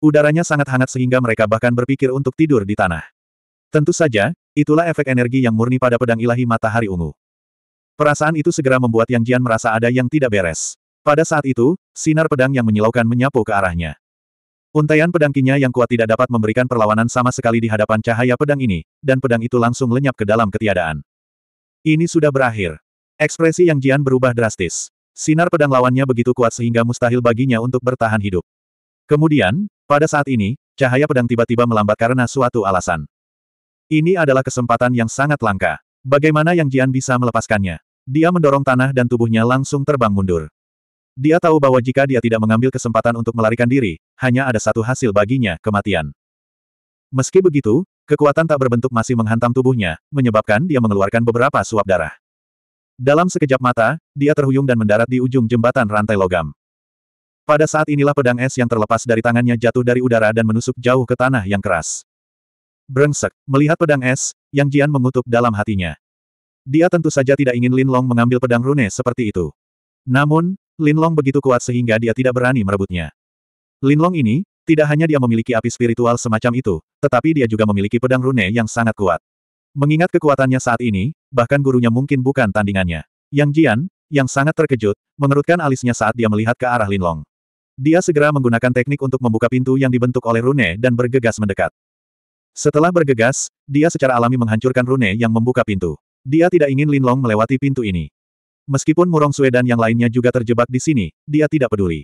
Udaranya sangat hangat sehingga mereka bahkan berpikir untuk tidur di tanah. Tentu saja, Itulah efek energi yang murni pada pedang ilahi matahari ungu. Perasaan itu segera membuat Yang Jian merasa ada yang tidak beres. Pada saat itu, sinar pedang yang menyilaukan menyapu ke arahnya. Untaian pedang yang kuat tidak dapat memberikan perlawanan sama sekali di hadapan cahaya pedang ini, dan pedang itu langsung lenyap ke dalam ketiadaan. Ini sudah berakhir. Ekspresi Yang Jian berubah drastis. Sinar pedang lawannya begitu kuat sehingga mustahil baginya untuk bertahan hidup. Kemudian, pada saat ini, cahaya pedang tiba-tiba melambat karena suatu alasan. Ini adalah kesempatan yang sangat langka. Bagaimana Yang Jian bisa melepaskannya? Dia mendorong tanah dan tubuhnya langsung terbang mundur. Dia tahu bahwa jika dia tidak mengambil kesempatan untuk melarikan diri, hanya ada satu hasil baginya, kematian. Meski begitu, kekuatan tak berbentuk masih menghantam tubuhnya, menyebabkan dia mengeluarkan beberapa suap darah. Dalam sekejap mata, dia terhuyung dan mendarat di ujung jembatan rantai logam. Pada saat inilah pedang es yang terlepas dari tangannya jatuh dari udara dan menusuk jauh ke tanah yang keras. Brengsek, melihat pedang es, Yang Jian mengutuk dalam hatinya. Dia tentu saja tidak ingin Lin Long mengambil pedang rune seperti itu. Namun, Lin Long begitu kuat sehingga dia tidak berani merebutnya. Lin Long ini, tidak hanya dia memiliki api spiritual semacam itu, tetapi dia juga memiliki pedang rune yang sangat kuat. Mengingat kekuatannya saat ini, bahkan gurunya mungkin bukan tandingannya. Yang Jian, yang sangat terkejut, mengerutkan alisnya saat dia melihat ke arah Lin Long. Dia segera menggunakan teknik untuk membuka pintu yang dibentuk oleh Rune dan bergegas mendekat. Setelah bergegas, dia secara alami menghancurkan rune yang membuka pintu. Dia tidak ingin Lin Long melewati pintu ini. Meskipun Murong Sue dan yang lainnya juga terjebak di sini, dia tidak peduli.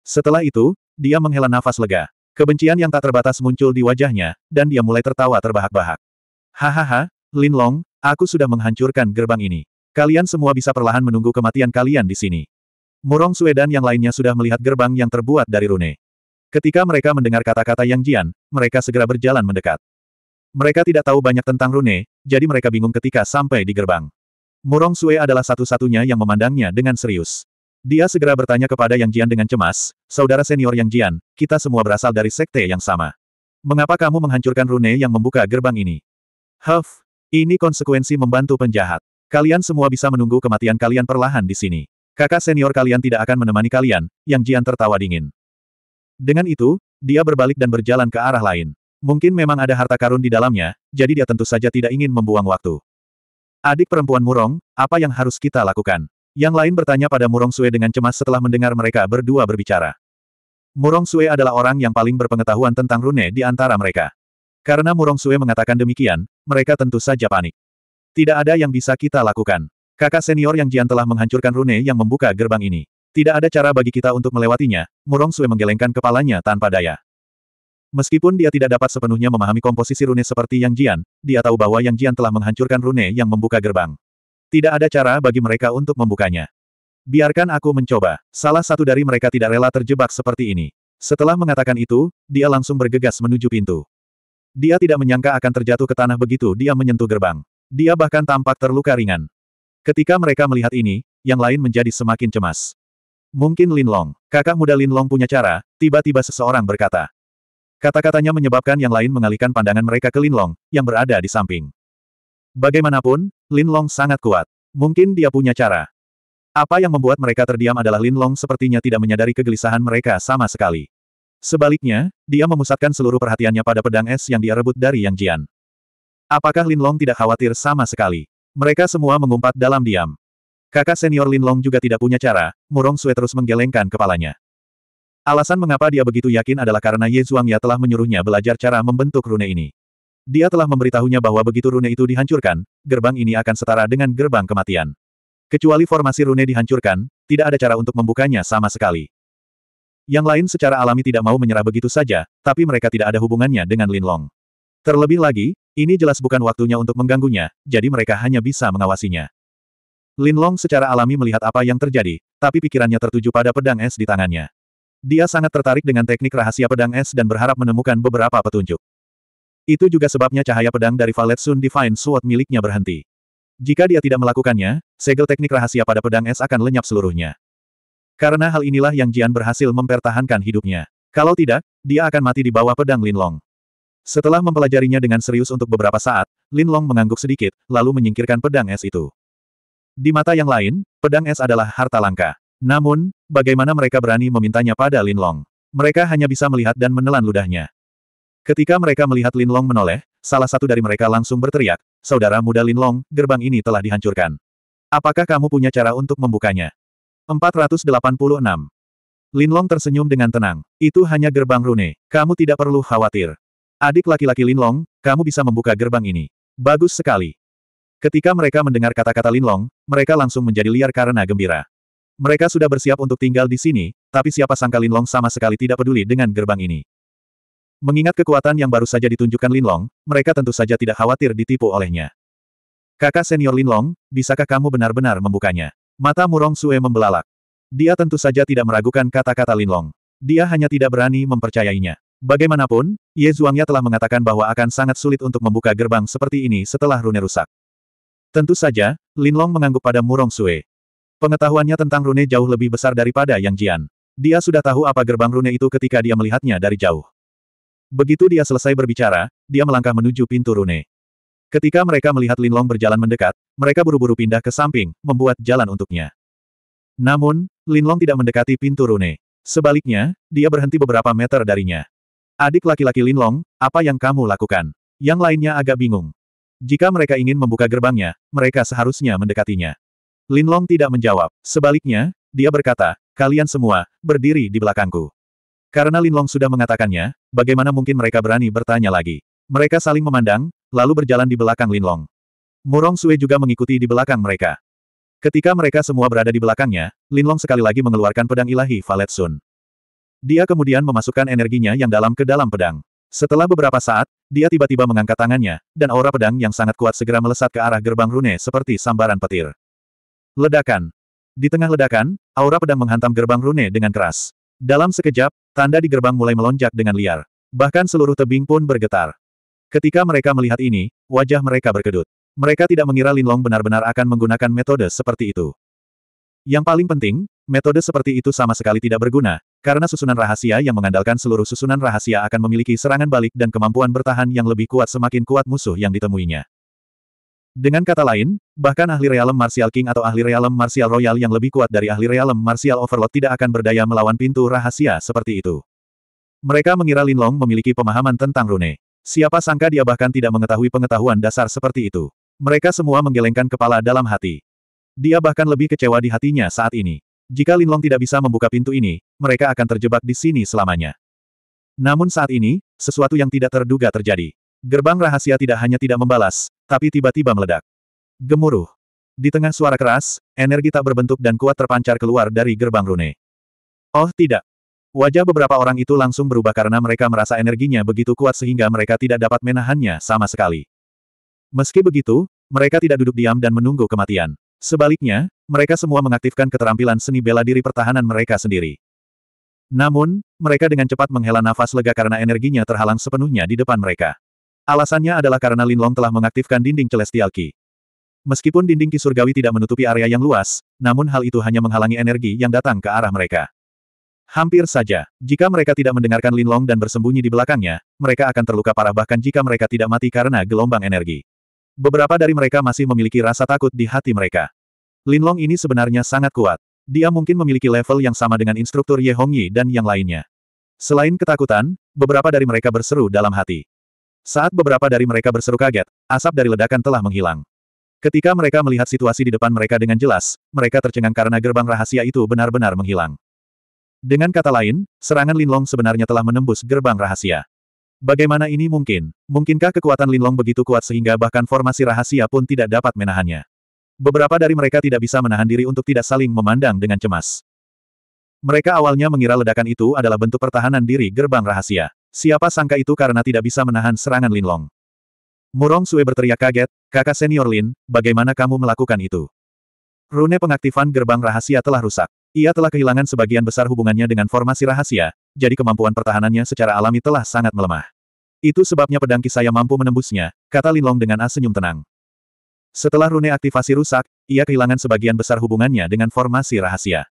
Setelah itu, dia menghela nafas lega. Kebencian yang tak terbatas muncul di wajahnya, dan dia mulai tertawa terbahak-bahak. Hahaha, Lin Long, aku sudah menghancurkan gerbang ini. Kalian semua bisa perlahan menunggu kematian kalian di sini. Murong Sue dan yang lainnya sudah melihat gerbang yang terbuat dari rune. Ketika mereka mendengar kata-kata Yang Jian, mereka segera berjalan mendekat. Mereka tidak tahu banyak tentang Rune, jadi mereka bingung ketika sampai di gerbang. Murong Sue adalah satu-satunya yang memandangnya dengan serius. Dia segera bertanya kepada Yang Jian dengan cemas, Saudara senior Yang Jian, kita semua berasal dari sekte yang sama. Mengapa kamu menghancurkan Rune yang membuka gerbang ini? Huff, ini konsekuensi membantu penjahat. Kalian semua bisa menunggu kematian kalian perlahan di sini. Kakak senior kalian tidak akan menemani kalian, Yang Jian tertawa dingin. Dengan itu, dia berbalik dan berjalan ke arah lain. Mungkin memang ada harta karun di dalamnya, jadi dia tentu saja tidak ingin membuang waktu. Adik perempuan Murong, apa yang harus kita lakukan? Yang lain bertanya pada Murong Sue dengan cemas setelah mendengar mereka berdua berbicara. Murong Sue adalah orang yang paling berpengetahuan tentang rune di antara mereka. Karena Murong Sue mengatakan demikian, mereka tentu saja panik. Tidak ada yang bisa kita lakukan. Kakak senior yang Jian telah menghancurkan rune yang membuka gerbang ini. Tidak ada cara bagi kita untuk melewatinya, Murong Sui menggelengkan kepalanya tanpa daya. Meskipun dia tidak dapat sepenuhnya memahami komposisi rune seperti Yang Jian, dia tahu bahwa Yang Jian telah menghancurkan rune yang membuka gerbang. Tidak ada cara bagi mereka untuk membukanya. Biarkan aku mencoba. Salah satu dari mereka tidak rela terjebak seperti ini. Setelah mengatakan itu, dia langsung bergegas menuju pintu. Dia tidak menyangka akan terjatuh ke tanah begitu dia menyentuh gerbang. Dia bahkan tampak terluka ringan. Ketika mereka melihat ini, yang lain menjadi semakin cemas. Mungkin Lin Long, kakak muda Lin Long punya cara, tiba-tiba seseorang berkata. Kata-katanya menyebabkan yang lain mengalihkan pandangan mereka ke Lin Long, yang berada di samping. Bagaimanapun, Lin Long sangat kuat. Mungkin dia punya cara. Apa yang membuat mereka terdiam adalah Lin Long sepertinya tidak menyadari kegelisahan mereka sama sekali. Sebaliknya, dia memusatkan seluruh perhatiannya pada pedang es yang dia rebut dari Yang Jian. Apakah Lin Long tidak khawatir sama sekali? Mereka semua mengumpat dalam diam. Kakak senior Lin Long juga tidak punya cara, Murong Sue terus menggelengkan kepalanya. Alasan mengapa dia begitu yakin adalah karena Ye Zhuangya telah menyuruhnya belajar cara membentuk rune ini. Dia telah memberitahunya bahwa begitu rune itu dihancurkan, gerbang ini akan setara dengan gerbang kematian. Kecuali formasi rune dihancurkan, tidak ada cara untuk membukanya sama sekali. Yang lain secara alami tidak mau menyerah begitu saja, tapi mereka tidak ada hubungannya dengan Lin Long. Terlebih lagi, ini jelas bukan waktunya untuk mengganggunya, jadi mereka hanya bisa mengawasinya. Lin Long secara alami melihat apa yang terjadi, tapi pikirannya tertuju pada pedang es di tangannya. Dia sangat tertarik dengan teknik rahasia pedang es dan berharap menemukan beberapa petunjuk. Itu juga sebabnya cahaya pedang dari Valet Sun Divine Sword miliknya berhenti. Jika dia tidak melakukannya, segel teknik rahasia pada pedang es akan lenyap seluruhnya. Karena hal inilah yang Jian berhasil mempertahankan hidupnya. Kalau tidak, dia akan mati di bawah pedang Lin Long. Setelah mempelajarinya dengan serius untuk beberapa saat, Lin Long mengangguk sedikit, lalu menyingkirkan pedang es itu. Di mata yang lain, pedang es adalah harta langka. Namun, bagaimana mereka berani memintanya pada Linlong? Mereka hanya bisa melihat dan menelan ludahnya. Ketika mereka melihat Linlong menoleh, salah satu dari mereka langsung berteriak, Saudara muda Linlong, gerbang ini telah dihancurkan. Apakah kamu punya cara untuk membukanya? 486. Linlong tersenyum dengan tenang. Itu hanya gerbang rune. Kamu tidak perlu khawatir. Adik laki-laki Linlong, kamu bisa membuka gerbang ini. Bagus sekali. Ketika mereka mendengar kata-kata Linlong, mereka langsung menjadi liar karena gembira. Mereka sudah bersiap untuk tinggal di sini, tapi siapa sangka Linlong sama sekali tidak peduli dengan gerbang ini. Mengingat kekuatan yang baru saja ditunjukkan Linlong, mereka tentu saja tidak khawatir ditipu olehnya. Kakak senior Linlong, bisakah kamu benar-benar membukanya? Mata Murong Sue membelalak. Dia tentu saja tidak meragukan kata-kata Linlong. Dia hanya tidak berani mempercayainya. Bagaimanapun, Ye Zhuangya telah mengatakan bahwa akan sangat sulit untuk membuka gerbang seperti ini setelah rune rusak. Tentu saja, Linlong mengangguk pada Murong Sue. Pengetahuannya tentang rune jauh lebih besar daripada Yang Jian. Dia sudah tahu apa gerbang rune itu ketika dia melihatnya dari jauh. Begitu dia selesai berbicara, dia melangkah menuju pintu rune. Ketika mereka melihat Linlong berjalan mendekat, mereka buru-buru pindah ke samping, membuat jalan untuknya. Namun, Linlong tidak mendekati pintu rune. Sebaliknya, dia berhenti beberapa meter darinya. Adik laki-laki Linlong, apa yang kamu lakukan? Yang lainnya agak bingung. Jika mereka ingin membuka gerbangnya, mereka seharusnya mendekatinya. Linlong tidak menjawab. Sebaliknya, dia berkata, kalian semua, berdiri di belakangku. Karena Linlong sudah mengatakannya, bagaimana mungkin mereka berani bertanya lagi. Mereka saling memandang, lalu berjalan di belakang Linlong. Murong Sue juga mengikuti di belakang mereka. Ketika mereka semua berada di belakangnya, Linlong sekali lagi mengeluarkan pedang ilahi Valet Sun. Dia kemudian memasukkan energinya yang dalam ke dalam pedang. Setelah beberapa saat, dia tiba-tiba mengangkat tangannya, dan aura pedang yang sangat kuat segera melesat ke arah gerbang rune seperti sambaran petir. Ledakan. Di tengah ledakan, aura pedang menghantam gerbang rune dengan keras. Dalam sekejap, tanda di gerbang mulai melonjak dengan liar. Bahkan seluruh tebing pun bergetar. Ketika mereka melihat ini, wajah mereka berkedut. Mereka tidak mengira Linlong benar-benar akan menggunakan metode seperti itu. Yang paling penting, metode seperti itu sama sekali tidak berguna, karena susunan rahasia yang mengandalkan seluruh susunan rahasia akan memiliki serangan balik dan kemampuan bertahan yang lebih kuat semakin kuat musuh yang ditemuinya. Dengan kata lain, bahkan ahli realem martial king atau ahli realem martial royal yang lebih kuat dari ahli realem martial overlord tidak akan berdaya melawan pintu rahasia seperti itu. Mereka mengira Lin Long memiliki pemahaman tentang rune. Siapa sangka dia bahkan tidak mengetahui pengetahuan dasar seperti itu. Mereka semua menggelengkan kepala dalam hati. Dia bahkan lebih kecewa di hatinya saat ini. Jika Linlong tidak bisa membuka pintu ini, mereka akan terjebak di sini selamanya. Namun saat ini, sesuatu yang tidak terduga terjadi. Gerbang rahasia tidak hanya tidak membalas, tapi tiba-tiba meledak. Gemuruh. Di tengah suara keras, energi tak berbentuk dan kuat terpancar keluar dari gerbang rune. Oh tidak. Wajah beberapa orang itu langsung berubah karena mereka merasa energinya begitu kuat sehingga mereka tidak dapat menahannya sama sekali. Meski begitu, mereka tidak duduk diam dan menunggu kematian. Sebaliknya, mereka semua mengaktifkan keterampilan seni bela diri pertahanan mereka sendiri. Namun, mereka dengan cepat menghela nafas lega karena energinya terhalang sepenuhnya di depan mereka. Alasannya adalah karena Linlong telah mengaktifkan dinding Celestial Ki. Meskipun dinding Ki Surgawi tidak menutupi area yang luas, namun hal itu hanya menghalangi energi yang datang ke arah mereka. Hampir saja, jika mereka tidak mendengarkan Linlong dan bersembunyi di belakangnya, mereka akan terluka parah bahkan jika mereka tidak mati karena gelombang energi. Beberapa dari mereka masih memiliki rasa takut di hati mereka. Linlong ini sebenarnya sangat kuat. Dia mungkin memiliki level yang sama dengan instruktur Ye Hongyi dan yang lainnya. Selain ketakutan, beberapa dari mereka berseru dalam hati. Saat beberapa dari mereka berseru kaget, asap dari ledakan telah menghilang. Ketika mereka melihat situasi di depan mereka dengan jelas, mereka tercengang karena gerbang rahasia itu benar-benar menghilang. Dengan kata lain, serangan Linlong sebenarnya telah menembus gerbang rahasia. Bagaimana ini mungkin? Mungkinkah kekuatan Linlong begitu kuat sehingga bahkan formasi rahasia pun tidak dapat menahannya? Beberapa dari mereka tidak bisa menahan diri untuk tidak saling memandang dengan cemas. Mereka awalnya mengira ledakan itu adalah bentuk pertahanan diri gerbang rahasia. Siapa sangka itu karena tidak bisa menahan serangan Linlong. Murong Sue berteriak kaget, kakak senior Lin, bagaimana kamu melakukan itu? Rune pengaktifan gerbang rahasia telah rusak. Ia telah kehilangan sebagian besar hubungannya dengan formasi rahasia, jadi kemampuan pertahanannya secara alami telah sangat melemah. Itu sebabnya pedang saya mampu menembusnya, kata Linlong dengan senyum tenang. Setelah rune aktivasi rusak, ia kehilangan sebagian besar hubungannya dengan formasi rahasia.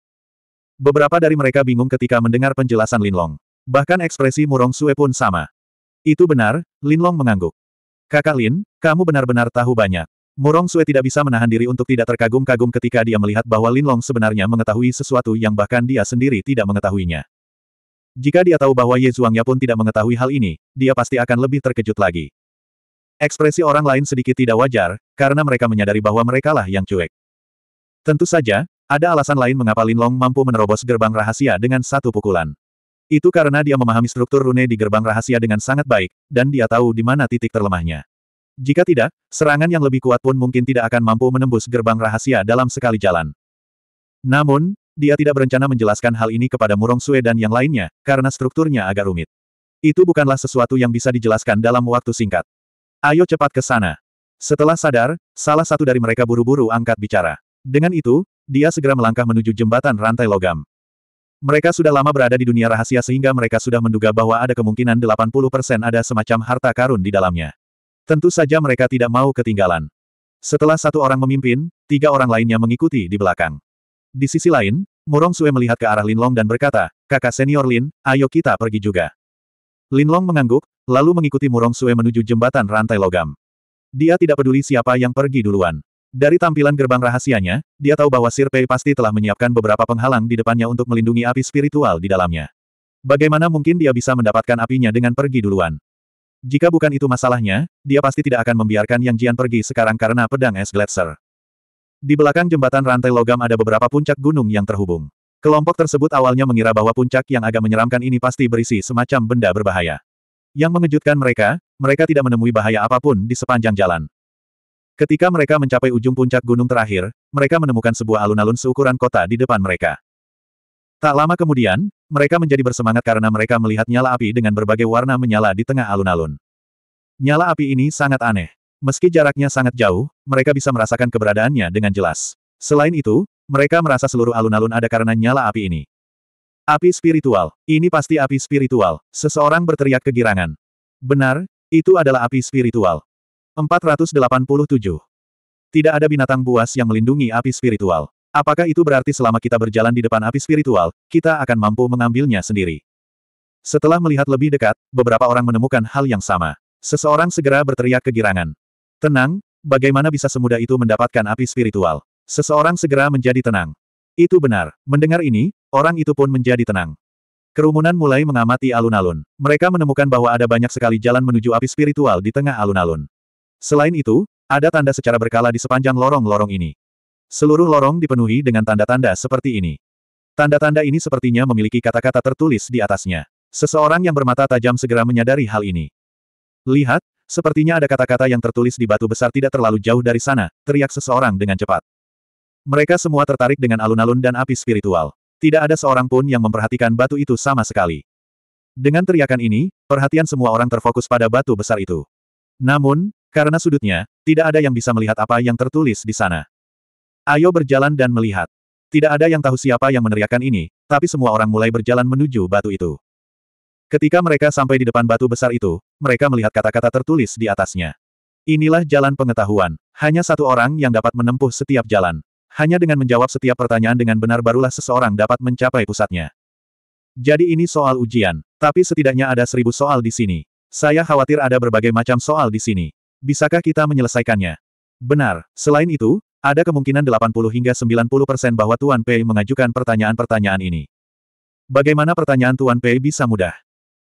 Beberapa dari mereka bingung ketika mendengar penjelasan Linlong. Bahkan ekspresi Murong Sue pun sama. Itu benar, Linlong mengangguk. Kakak Lin, kamu benar-benar tahu banyak. Murong Sue tidak bisa menahan diri untuk tidak terkagum-kagum ketika dia melihat bahwa Linlong sebenarnya mengetahui sesuatu yang bahkan dia sendiri tidak mengetahuinya. Jika dia tahu bahwa Ye Zhuangnya pun tidak mengetahui hal ini, dia pasti akan lebih terkejut lagi. Ekspresi orang lain sedikit tidak wajar, karena mereka menyadari bahwa merekalah yang cuek. Tentu saja, ada alasan lain mengapa Linlong mampu menerobos gerbang rahasia dengan satu pukulan. Itu karena dia memahami struktur rune di gerbang rahasia dengan sangat baik, dan dia tahu di mana titik terlemahnya. Jika tidak, serangan yang lebih kuat pun mungkin tidak akan mampu menembus gerbang rahasia dalam sekali jalan. Namun, dia tidak berencana menjelaskan hal ini kepada Murong Sue dan yang lainnya, karena strukturnya agak rumit. Itu bukanlah sesuatu yang bisa dijelaskan dalam waktu singkat. Ayo cepat ke sana. Setelah sadar, salah satu dari mereka buru-buru angkat bicara. Dengan itu, dia segera melangkah menuju jembatan rantai logam. Mereka sudah lama berada di dunia rahasia sehingga mereka sudah menduga bahwa ada kemungkinan 80% ada semacam harta karun di dalamnya. Tentu saja mereka tidak mau ketinggalan. Setelah satu orang memimpin, tiga orang lainnya mengikuti di belakang. Di sisi lain, Murong Sue melihat ke arah Lin Long dan berkata, kakak senior Lin, ayo kita pergi juga. Lin Long mengangguk, lalu mengikuti Murong Sue menuju jembatan rantai logam. Dia tidak peduli siapa yang pergi duluan. Dari tampilan gerbang rahasianya, dia tahu bahwa Sir Pei pasti telah menyiapkan beberapa penghalang di depannya untuk melindungi api spiritual di dalamnya. Bagaimana mungkin dia bisa mendapatkan apinya dengan pergi duluan? Jika bukan itu masalahnya, dia pasti tidak akan membiarkan Yang Jian pergi sekarang karena pedang es Gletser. Di belakang jembatan rantai logam ada beberapa puncak gunung yang terhubung. Kelompok tersebut awalnya mengira bahwa puncak yang agak menyeramkan ini pasti berisi semacam benda berbahaya. Yang mengejutkan mereka, mereka tidak menemui bahaya apapun di sepanjang jalan. Ketika mereka mencapai ujung puncak gunung terakhir, mereka menemukan sebuah alun-alun seukuran kota di depan mereka. Tak lama kemudian, mereka menjadi bersemangat karena mereka melihat nyala api dengan berbagai warna menyala di tengah alun-alun. Nyala api ini sangat aneh. Meski jaraknya sangat jauh, mereka bisa merasakan keberadaannya dengan jelas. Selain itu, mereka merasa seluruh alun-alun ada karena nyala api ini. Api spiritual. Ini pasti api spiritual. Seseorang berteriak kegirangan. Benar, itu adalah api spiritual. 487. Tidak ada binatang buas yang melindungi api spiritual. Apakah itu berarti selama kita berjalan di depan api spiritual, kita akan mampu mengambilnya sendiri? Setelah melihat lebih dekat, beberapa orang menemukan hal yang sama. Seseorang segera berteriak kegirangan. Tenang, bagaimana bisa semudah itu mendapatkan api spiritual? Seseorang segera menjadi tenang. Itu benar. Mendengar ini, orang itu pun menjadi tenang. Kerumunan mulai mengamati alun-alun. Mereka menemukan bahwa ada banyak sekali jalan menuju api spiritual di tengah alun-alun. Selain itu, ada tanda secara berkala di sepanjang lorong-lorong ini. Seluruh lorong dipenuhi dengan tanda-tanda seperti ini. Tanda-tanda ini sepertinya memiliki kata-kata tertulis di atasnya. Seseorang yang bermata tajam segera menyadari hal ini. Lihat, sepertinya ada kata-kata yang tertulis di batu besar tidak terlalu jauh dari sana, teriak seseorang dengan cepat. Mereka semua tertarik dengan alun-alun dan api spiritual. Tidak ada seorang pun yang memperhatikan batu itu sama sekali. Dengan teriakan ini, perhatian semua orang terfokus pada batu besar itu. Namun, karena sudutnya, tidak ada yang bisa melihat apa yang tertulis di sana. Ayo berjalan dan melihat. Tidak ada yang tahu siapa yang meneriakkan ini, tapi semua orang mulai berjalan menuju batu itu. Ketika mereka sampai di depan batu besar itu, mereka melihat kata-kata tertulis di atasnya. Inilah jalan pengetahuan. Hanya satu orang yang dapat menempuh setiap jalan. Hanya dengan menjawab setiap pertanyaan dengan benar barulah seseorang dapat mencapai pusatnya. Jadi ini soal ujian, tapi setidaknya ada seribu soal di sini. Saya khawatir ada berbagai macam soal di sini. Bisakah kita menyelesaikannya? Benar, selain itu, ada kemungkinan 80 hingga 90 persen bahwa Tuan Pei mengajukan pertanyaan-pertanyaan ini. Bagaimana pertanyaan Tuan Pei bisa mudah?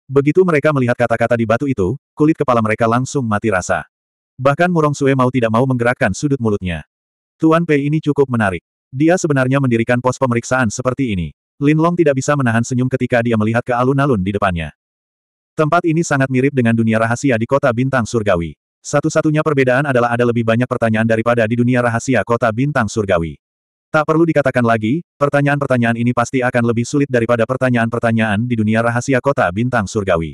Begitu mereka melihat kata-kata di batu itu, kulit kepala mereka langsung mati rasa. Bahkan Murong Sue mau tidak mau menggerakkan sudut mulutnya. Tuan Pei ini cukup menarik. Dia sebenarnya mendirikan pos pemeriksaan seperti ini. Lin Long tidak bisa menahan senyum ketika dia melihat ke alun-alun di depannya. Tempat ini sangat mirip dengan dunia rahasia di kota bintang surgawi. Satu-satunya perbedaan adalah ada lebih banyak pertanyaan daripada di dunia rahasia kota bintang surgawi. Tak perlu dikatakan lagi, pertanyaan-pertanyaan ini pasti akan lebih sulit daripada pertanyaan-pertanyaan di dunia rahasia kota bintang surgawi.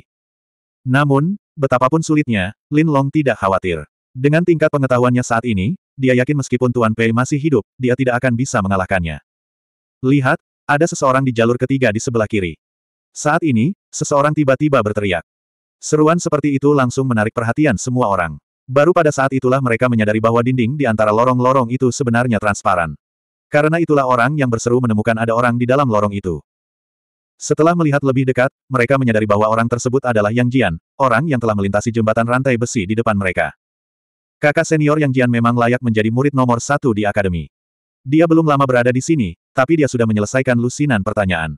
Namun, betapapun sulitnya, Lin Long tidak khawatir. Dengan tingkat pengetahuannya saat ini, dia yakin meskipun Tuan Pei masih hidup, dia tidak akan bisa mengalahkannya. Lihat, ada seseorang di jalur ketiga di sebelah kiri. Saat ini, seseorang tiba-tiba berteriak. Seruan seperti itu langsung menarik perhatian semua orang. Baru pada saat itulah mereka menyadari bahwa dinding di antara lorong-lorong itu sebenarnya transparan. Karena itulah orang yang berseru menemukan ada orang di dalam lorong itu. Setelah melihat lebih dekat, mereka menyadari bahwa orang tersebut adalah Yang Jian, orang yang telah melintasi jembatan rantai besi di depan mereka. Kakak senior Yang Jian memang layak menjadi murid nomor satu di akademi. Dia belum lama berada di sini, tapi dia sudah menyelesaikan lusinan pertanyaan.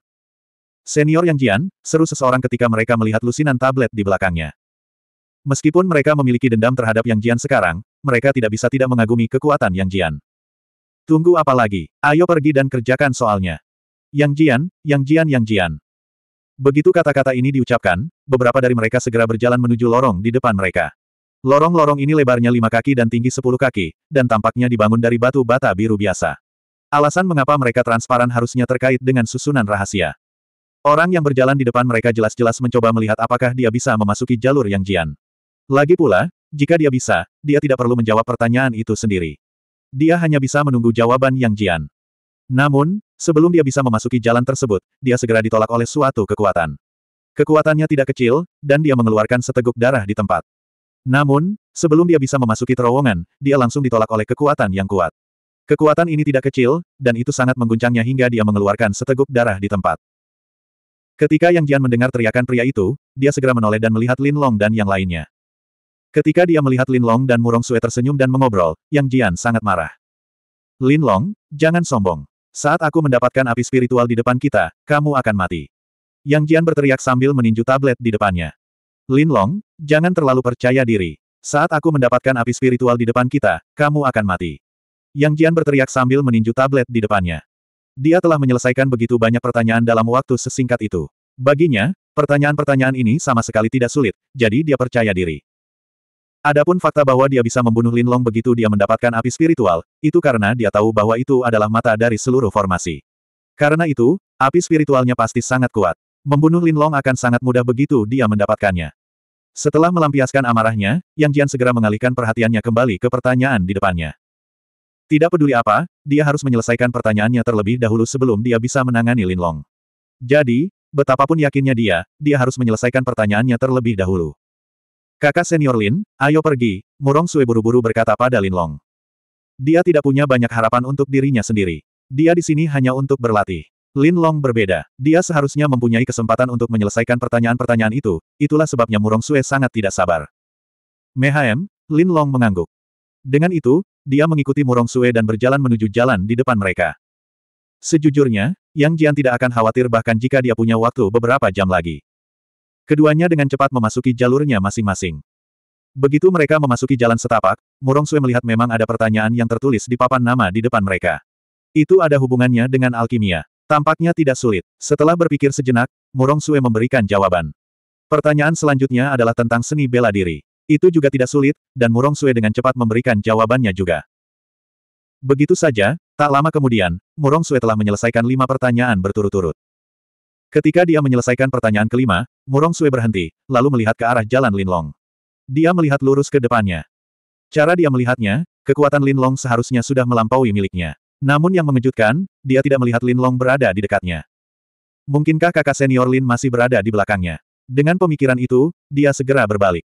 Senior Yang Jian, seru seseorang ketika mereka melihat lusinan tablet di belakangnya. Meskipun mereka memiliki dendam terhadap Yang Jian sekarang, mereka tidak bisa tidak mengagumi kekuatan Yang Jian. Tunggu apa lagi? Ayo pergi dan kerjakan soalnya. Yang Jian, Yang Jian, Yang Jian. Begitu kata-kata ini diucapkan, beberapa dari mereka segera berjalan menuju lorong di depan mereka. Lorong-lorong ini lebarnya lima kaki dan tinggi sepuluh kaki, dan tampaknya dibangun dari batu bata biru biasa. Alasan mengapa mereka transparan harusnya terkait dengan susunan rahasia. Orang yang berjalan di depan mereka jelas-jelas mencoba melihat apakah dia bisa memasuki jalur yang Jian. Lagi pula, jika dia bisa, dia tidak perlu menjawab pertanyaan itu sendiri. Dia hanya bisa menunggu jawaban yang Jian. Namun, sebelum dia bisa memasuki jalan tersebut, dia segera ditolak oleh suatu kekuatan. Kekuatannya tidak kecil, dan dia mengeluarkan seteguk darah di tempat. Namun, sebelum dia bisa memasuki terowongan, dia langsung ditolak oleh kekuatan yang kuat. Kekuatan ini tidak kecil, dan itu sangat mengguncangnya hingga dia mengeluarkan seteguk darah di tempat. Ketika Yang Jian mendengar teriakan pria itu, dia segera menoleh dan melihat Lin Long dan yang lainnya. Ketika dia melihat Lin Long dan Murong Sue tersenyum dan mengobrol, Yang Jian sangat marah. Lin Long, jangan sombong. Saat aku mendapatkan api spiritual di depan kita, kamu akan mati. Yang Jian berteriak sambil meninju tablet di depannya. Lin Long, jangan terlalu percaya diri. Saat aku mendapatkan api spiritual di depan kita, kamu akan mati. Yang Jian berteriak sambil meninju tablet di depannya. Dia telah menyelesaikan begitu banyak pertanyaan dalam waktu sesingkat itu. Baginya, pertanyaan-pertanyaan ini sama sekali tidak sulit, jadi dia percaya diri. Adapun fakta bahwa dia bisa membunuh Lin Long begitu dia mendapatkan api spiritual, itu karena dia tahu bahwa itu adalah mata dari seluruh formasi. Karena itu, api spiritualnya pasti sangat kuat. Membunuh Lin Long akan sangat mudah begitu dia mendapatkannya. Setelah melampiaskan amarahnya, Yang Jian segera mengalihkan perhatiannya kembali ke pertanyaan di depannya. Tidak peduli apa, dia harus menyelesaikan pertanyaannya terlebih dahulu sebelum dia bisa menangani Lin Long. Jadi, betapapun yakinnya dia, dia harus menyelesaikan pertanyaannya terlebih dahulu. Kakak senior Lin, ayo pergi, Murong Sue buru-buru berkata pada Lin Long. Dia tidak punya banyak harapan untuk dirinya sendiri. Dia di sini hanya untuk berlatih. Lin Long berbeda. Dia seharusnya mempunyai kesempatan untuk menyelesaikan pertanyaan-pertanyaan itu, itulah sebabnya Murong Sue sangat tidak sabar. Mehaem, Lin Long mengangguk. Dengan itu, dia mengikuti Murong Sue dan berjalan menuju jalan di depan mereka. Sejujurnya, Yang Jian tidak akan khawatir bahkan jika dia punya waktu beberapa jam lagi. Keduanya dengan cepat memasuki jalurnya masing-masing. Begitu mereka memasuki jalan setapak, Murong Sue melihat memang ada pertanyaan yang tertulis di papan nama di depan mereka. Itu ada hubungannya dengan alkimia. Tampaknya tidak sulit. Setelah berpikir sejenak, Murong Sue memberikan jawaban. Pertanyaan selanjutnya adalah tentang seni bela diri. Itu juga tidak sulit, dan Murong Sue dengan cepat memberikan jawabannya juga. Begitu saja, tak lama kemudian, Murong Sue telah menyelesaikan lima pertanyaan berturut-turut. Ketika dia menyelesaikan pertanyaan kelima, Murong Sue berhenti, lalu melihat ke arah jalan Linlong. Dia melihat lurus ke depannya. Cara dia melihatnya, kekuatan Linlong seharusnya sudah melampaui miliknya. Namun yang mengejutkan, dia tidak melihat Linlong berada di dekatnya. Mungkinkah kakak senior Lin masih berada di belakangnya? Dengan pemikiran itu, dia segera berbalik.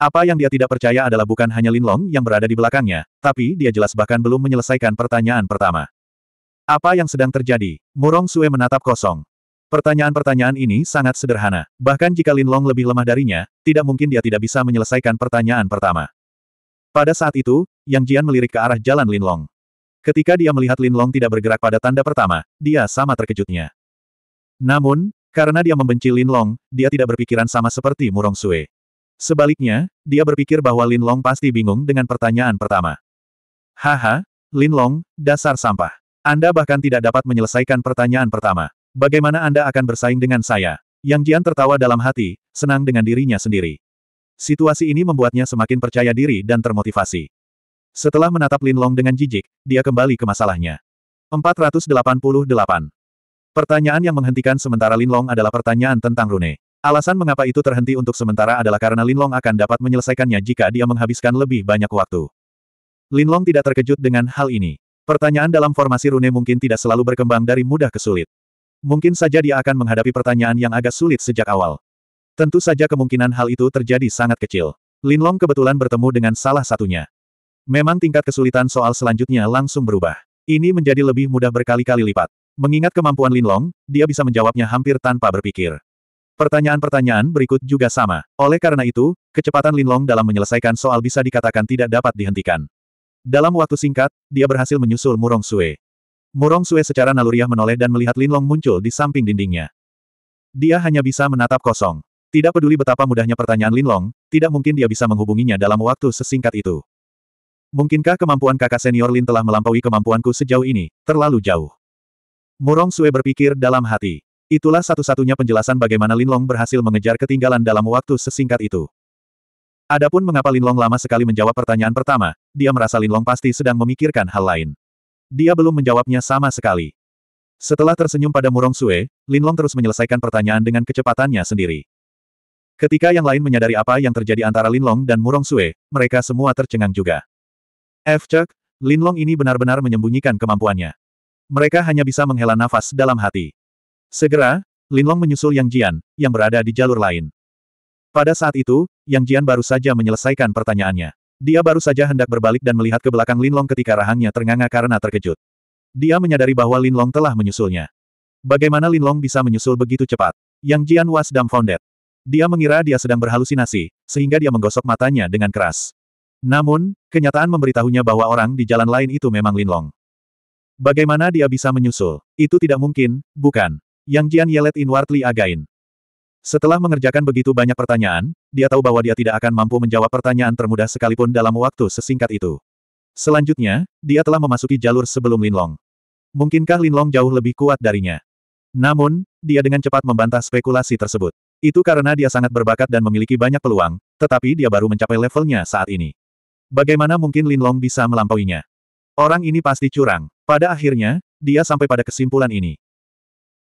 Apa yang dia tidak percaya adalah bukan hanya Linlong yang berada di belakangnya, tapi dia jelas bahkan belum menyelesaikan pertanyaan pertama. Apa yang sedang terjadi? Murong Sue menatap kosong. Pertanyaan-pertanyaan ini sangat sederhana, bahkan jika Linlong lebih lemah darinya, tidak mungkin dia tidak bisa menyelesaikan pertanyaan pertama. Pada saat itu, Yang Jian melirik ke arah jalan Linlong. Ketika dia melihat Linlong tidak bergerak pada tanda pertama, dia sama terkejutnya. Namun, karena dia membenci Linlong, dia tidak berpikiran sama seperti Murong Sue. Sebaliknya, dia berpikir bahwa Lin Long pasti bingung dengan pertanyaan pertama. Haha, Lin Long, dasar sampah. Anda bahkan tidak dapat menyelesaikan pertanyaan pertama. Bagaimana Anda akan bersaing dengan saya? Yang Jian tertawa dalam hati, senang dengan dirinya sendiri. Situasi ini membuatnya semakin percaya diri dan termotivasi. Setelah menatap Lin Long dengan jijik, dia kembali ke masalahnya. 488. Pertanyaan yang menghentikan sementara Lin Long adalah pertanyaan tentang Rune. Alasan mengapa itu terhenti untuk sementara adalah karena Linlong akan dapat menyelesaikannya jika dia menghabiskan lebih banyak waktu. Linlong tidak terkejut dengan hal ini. Pertanyaan dalam formasi rune mungkin tidak selalu berkembang dari mudah ke sulit. Mungkin saja dia akan menghadapi pertanyaan yang agak sulit sejak awal. Tentu saja kemungkinan hal itu terjadi sangat kecil. Linlong kebetulan bertemu dengan salah satunya. Memang tingkat kesulitan soal selanjutnya langsung berubah. Ini menjadi lebih mudah berkali-kali lipat. Mengingat kemampuan Linlong, dia bisa menjawabnya hampir tanpa berpikir. Pertanyaan-pertanyaan berikut juga sama. Oleh karena itu, kecepatan Linlong dalam menyelesaikan soal bisa dikatakan tidak dapat dihentikan. Dalam waktu singkat, dia berhasil menyusul Murong Sue. Murong Sue secara naluriah menoleh dan melihat Linlong muncul di samping dindingnya. Dia hanya bisa menatap kosong. Tidak peduli betapa mudahnya pertanyaan Linlong, tidak mungkin dia bisa menghubunginya dalam waktu sesingkat itu. Mungkinkah kemampuan kakak senior Lin telah melampaui kemampuanku sejauh ini, terlalu jauh? Murong Sue berpikir dalam hati. Itulah satu-satunya penjelasan bagaimana Linlong berhasil mengejar ketinggalan dalam waktu sesingkat itu. Adapun mengapa Linlong lama sekali menjawab pertanyaan pertama, dia merasa Linlong pasti sedang memikirkan hal lain. Dia belum menjawabnya sama sekali. Setelah tersenyum pada Murong Sue, Linlong terus menyelesaikan pertanyaan dengan kecepatannya sendiri. Ketika yang lain menyadari apa yang terjadi antara Linlong dan Murong Sue, mereka semua tercengang juga. F. Chuck, Linlong ini benar-benar menyembunyikan kemampuannya. Mereka hanya bisa menghela nafas dalam hati. Segera, Linlong menyusul Yang Jian, yang berada di jalur lain. Pada saat itu, Yang Jian baru saja menyelesaikan pertanyaannya. Dia baru saja hendak berbalik dan melihat ke belakang Linlong ketika rahangnya ternganga karena terkejut. Dia menyadari bahwa Linlong telah menyusulnya. Bagaimana Linlong bisa menyusul begitu cepat? Yang Jian was dumbfounded. Dia mengira dia sedang berhalusinasi, sehingga dia menggosok matanya dengan keras. Namun, kenyataan memberitahunya bahwa orang di jalan lain itu memang Linlong. Bagaimana dia bisa menyusul? Itu tidak mungkin, bukan? Yang Jian Yelet inwardly again. Setelah mengerjakan begitu banyak pertanyaan, dia tahu bahwa dia tidak akan mampu menjawab pertanyaan termudah sekalipun dalam waktu sesingkat itu. Selanjutnya, dia telah memasuki jalur sebelum Linlong. Mungkinkah Linlong jauh lebih kuat darinya? Namun, dia dengan cepat membantah spekulasi tersebut. Itu karena dia sangat berbakat dan memiliki banyak peluang, tetapi dia baru mencapai levelnya saat ini. Bagaimana mungkin Linlong bisa melampauinya? Orang ini pasti curang. Pada akhirnya, dia sampai pada kesimpulan ini.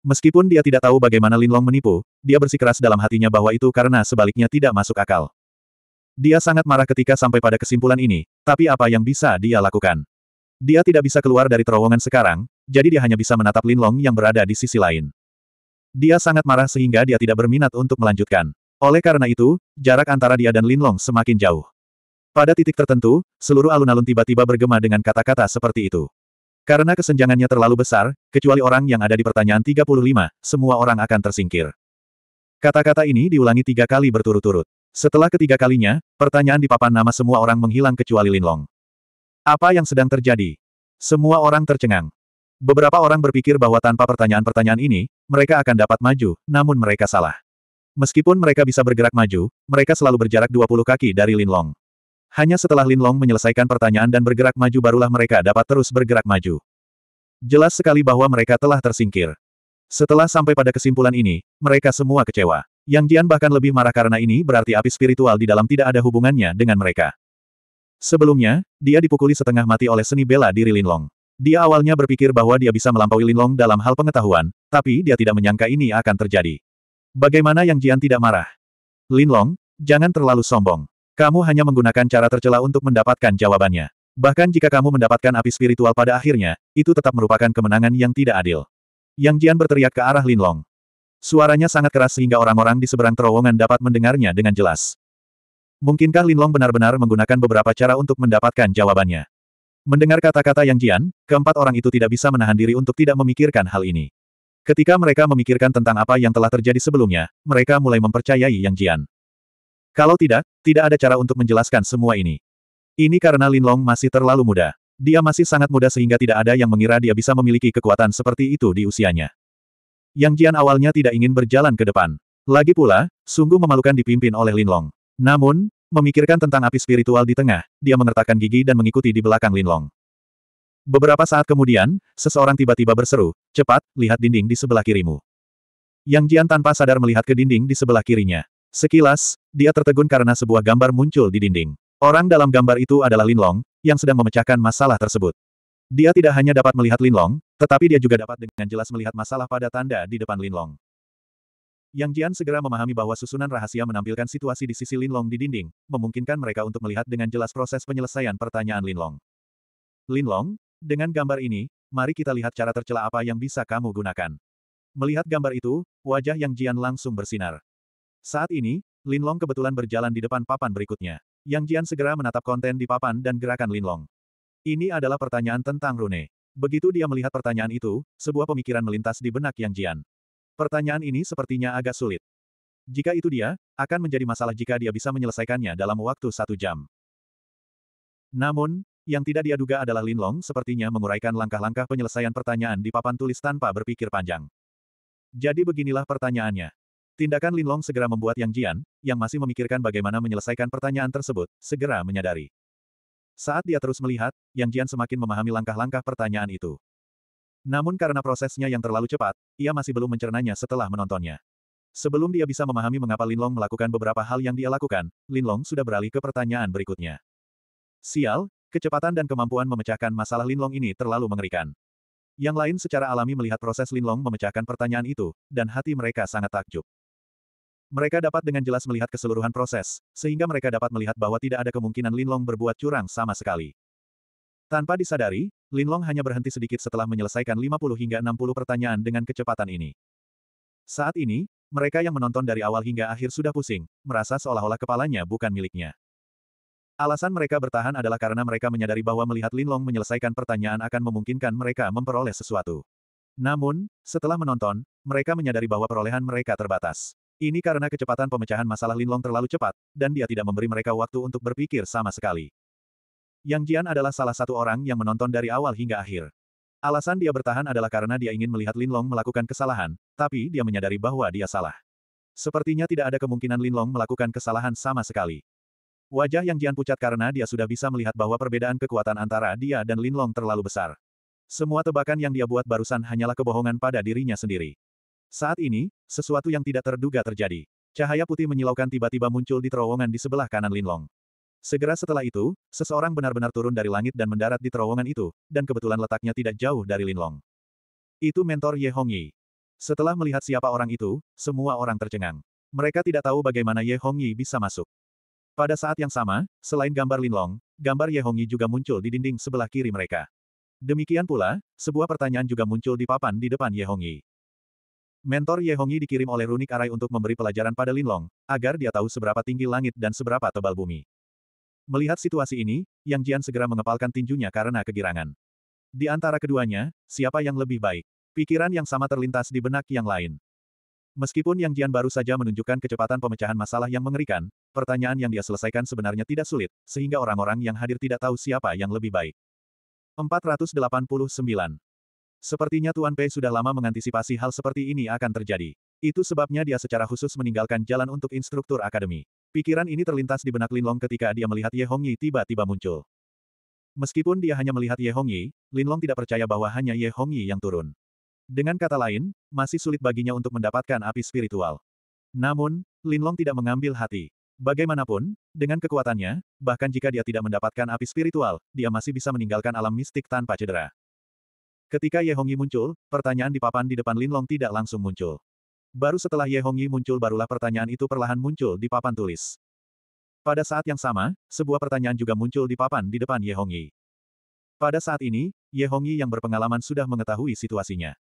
Meskipun dia tidak tahu bagaimana Linlong menipu, dia bersikeras dalam hatinya bahwa itu karena sebaliknya tidak masuk akal. Dia sangat marah ketika sampai pada kesimpulan ini, tapi apa yang bisa dia lakukan? Dia tidak bisa keluar dari terowongan sekarang, jadi dia hanya bisa menatap Linlong yang berada di sisi lain. Dia sangat marah sehingga dia tidak berminat untuk melanjutkan. Oleh karena itu, jarak antara dia dan Linlong semakin jauh. Pada titik tertentu, seluruh alun-alun tiba-tiba bergema dengan kata-kata seperti itu. Karena kesenjangannya terlalu besar, kecuali orang yang ada di pertanyaan 35, semua orang akan tersingkir. Kata-kata ini diulangi tiga kali berturut-turut. Setelah ketiga kalinya, pertanyaan di papan nama semua orang menghilang kecuali Linlong. Apa yang sedang terjadi? Semua orang tercengang. Beberapa orang berpikir bahwa tanpa pertanyaan-pertanyaan ini, mereka akan dapat maju, namun mereka salah. Meskipun mereka bisa bergerak maju, mereka selalu berjarak 20 kaki dari Linlong. Hanya setelah Lin Long menyelesaikan pertanyaan dan bergerak maju barulah mereka dapat terus bergerak maju. Jelas sekali bahwa mereka telah tersingkir. Setelah sampai pada kesimpulan ini, mereka semua kecewa. Yang Jian bahkan lebih marah karena ini berarti api spiritual di dalam tidak ada hubungannya dengan mereka. Sebelumnya, dia dipukuli setengah mati oleh seni bela diri Lin Long. Dia awalnya berpikir bahwa dia bisa melampaui Lin Long dalam hal pengetahuan, tapi dia tidak menyangka ini akan terjadi. Bagaimana Yang Jian tidak marah? Lin Long, jangan terlalu sombong. Kamu hanya menggunakan cara tercela untuk mendapatkan jawabannya. Bahkan jika kamu mendapatkan api spiritual pada akhirnya, itu tetap merupakan kemenangan yang tidak adil. Yang Jian berteriak ke arah Linlong. Suaranya sangat keras sehingga orang-orang di seberang terowongan dapat mendengarnya dengan jelas. Mungkinkah Linlong benar-benar menggunakan beberapa cara untuk mendapatkan jawabannya? Mendengar kata-kata Yang Jian, keempat orang itu tidak bisa menahan diri untuk tidak memikirkan hal ini. Ketika mereka memikirkan tentang apa yang telah terjadi sebelumnya, mereka mulai mempercayai Yang Jian. Kalau tidak, tidak ada cara untuk menjelaskan semua ini. Ini karena Linlong masih terlalu muda. Dia masih sangat muda sehingga tidak ada yang mengira dia bisa memiliki kekuatan seperti itu di usianya. Yang Jian awalnya tidak ingin berjalan ke depan. Lagi pula, sungguh memalukan dipimpin oleh Linlong. Namun, memikirkan tentang api spiritual di tengah, dia mengertakkan gigi dan mengikuti di belakang Linlong. Beberapa saat kemudian, seseorang tiba-tiba berseru, cepat, lihat dinding di sebelah kirimu. Yang Jian tanpa sadar melihat ke dinding di sebelah kirinya. Sekilas, dia tertegun karena sebuah gambar muncul di dinding. Orang dalam gambar itu adalah Linlong, yang sedang memecahkan masalah tersebut. Dia tidak hanya dapat melihat Linlong, tetapi dia juga dapat dengan jelas melihat masalah pada tanda di depan Linlong. Yang Jian segera memahami bahwa susunan rahasia menampilkan situasi di sisi Linlong di dinding, memungkinkan mereka untuk melihat dengan jelas proses penyelesaian pertanyaan Linlong. Linlong, dengan gambar ini, mari kita lihat cara tercela apa yang bisa kamu gunakan. Melihat gambar itu, wajah Yang Jian langsung bersinar. Saat ini, Linlong kebetulan berjalan di depan papan berikutnya. Yang Jian segera menatap konten di papan dan gerakan Linlong. Ini adalah pertanyaan tentang Rune. Begitu dia melihat pertanyaan itu, sebuah pemikiran melintas di benak Yang Jian. Pertanyaan ini sepertinya agak sulit. Jika itu dia, akan menjadi masalah jika dia bisa menyelesaikannya dalam waktu satu jam. Namun, yang tidak dia duga adalah Linlong sepertinya menguraikan langkah-langkah penyelesaian pertanyaan di papan tulis tanpa berpikir panjang. Jadi beginilah pertanyaannya. Tindakan Linlong segera membuat Yang Jian, yang masih memikirkan bagaimana menyelesaikan pertanyaan tersebut, segera menyadari. Saat dia terus melihat, Yang Jian semakin memahami langkah-langkah pertanyaan itu. Namun karena prosesnya yang terlalu cepat, ia masih belum mencernanya setelah menontonnya. Sebelum dia bisa memahami mengapa Linlong melakukan beberapa hal yang dia lakukan, Linlong sudah beralih ke pertanyaan berikutnya. Sial, kecepatan dan kemampuan memecahkan masalah Linlong ini terlalu mengerikan. Yang lain secara alami melihat proses Linlong memecahkan pertanyaan itu, dan hati mereka sangat takjub. Mereka dapat dengan jelas melihat keseluruhan proses, sehingga mereka dapat melihat bahwa tidak ada kemungkinan Linlong berbuat curang sama sekali. Tanpa disadari, Linlong hanya berhenti sedikit setelah menyelesaikan 50 hingga 60 pertanyaan dengan kecepatan ini. Saat ini, mereka yang menonton dari awal hingga akhir sudah pusing, merasa seolah-olah kepalanya bukan miliknya. Alasan mereka bertahan adalah karena mereka menyadari bahwa melihat Linlong menyelesaikan pertanyaan akan memungkinkan mereka memperoleh sesuatu. Namun, setelah menonton, mereka menyadari bahwa perolehan mereka terbatas. Ini karena kecepatan pemecahan masalah Linlong terlalu cepat, dan dia tidak memberi mereka waktu untuk berpikir sama sekali. Yang Jian adalah salah satu orang yang menonton dari awal hingga akhir. Alasan dia bertahan adalah karena dia ingin melihat Linlong melakukan kesalahan, tapi dia menyadari bahwa dia salah. Sepertinya tidak ada kemungkinan Linlong melakukan kesalahan sama sekali. Wajah Yang Jian pucat karena dia sudah bisa melihat bahwa perbedaan kekuatan antara dia dan Linlong terlalu besar. Semua tebakan yang dia buat barusan hanyalah kebohongan pada dirinya sendiri. Saat ini, sesuatu yang tidak terduga terjadi. Cahaya putih menyilaukan tiba-tiba muncul di terowongan di sebelah kanan Linlong. Segera setelah itu, seseorang benar-benar turun dari langit dan mendarat di terowongan itu, dan kebetulan letaknya tidak jauh dari Linlong. Itu mentor Ye Hongyi. Setelah melihat siapa orang itu, semua orang tercengang. Mereka tidak tahu bagaimana Ye Hongyi bisa masuk. Pada saat yang sama, selain gambar Linlong, gambar Ye Hongyi juga muncul di dinding sebelah kiri mereka. Demikian pula, sebuah pertanyaan juga muncul di papan di depan Ye Hongyi. Mentor Ye Hongyi dikirim oleh Runik Arai untuk memberi pelajaran pada Lin Long, agar dia tahu seberapa tinggi langit dan seberapa tebal bumi. Melihat situasi ini, Yang Jian segera mengepalkan tinjunya karena kegirangan. Di antara keduanya, siapa yang lebih baik? Pikiran yang sama terlintas di benak yang lain. Meskipun Yang Jian baru saja menunjukkan kecepatan pemecahan masalah yang mengerikan, pertanyaan yang dia selesaikan sebenarnya tidak sulit, sehingga orang-orang yang hadir tidak tahu siapa yang lebih baik. 489 Sepertinya Tuan Pei sudah lama mengantisipasi hal seperti ini akan terjadi. Itu sebabnya dia secara khusus meninggalkan jalan untuk instruktur akademi. Pikiran ini terlintas di benak Lin Long ketika dia melihat Ye Hongyi tiba-tiba muncul. Meskipun dia hanya melihat Ye Hongyi, Long tidak percaya bahwa hanya Ye Hongyi yang turun. Dengan kata lain, masih sulit baginya untuk mendapatkan api spiritual. Namun, Lin Long tidak mengambil hati. Bagaimanapun, dengan kekuatannya, bahkan jika dia tidak mendapatkan api spiritual, dia masih bisa meninggalkan alam mistik tanpa cedera. Ketika Ye Hongyi muncul, pertanyaan di papan di depan Lin Long tidak langsung muncul. Baru setelah Ye Hongyi muncul barulah pertanyaan itu perlahan muncul di papan tulis. Pada saat yang sama, sebuah pertanyaan juga muncul di papan di depan Ye Hongyi. Pada saat ini, Ye Hongyi yang berpengalaman sudah mengetahui situasinya.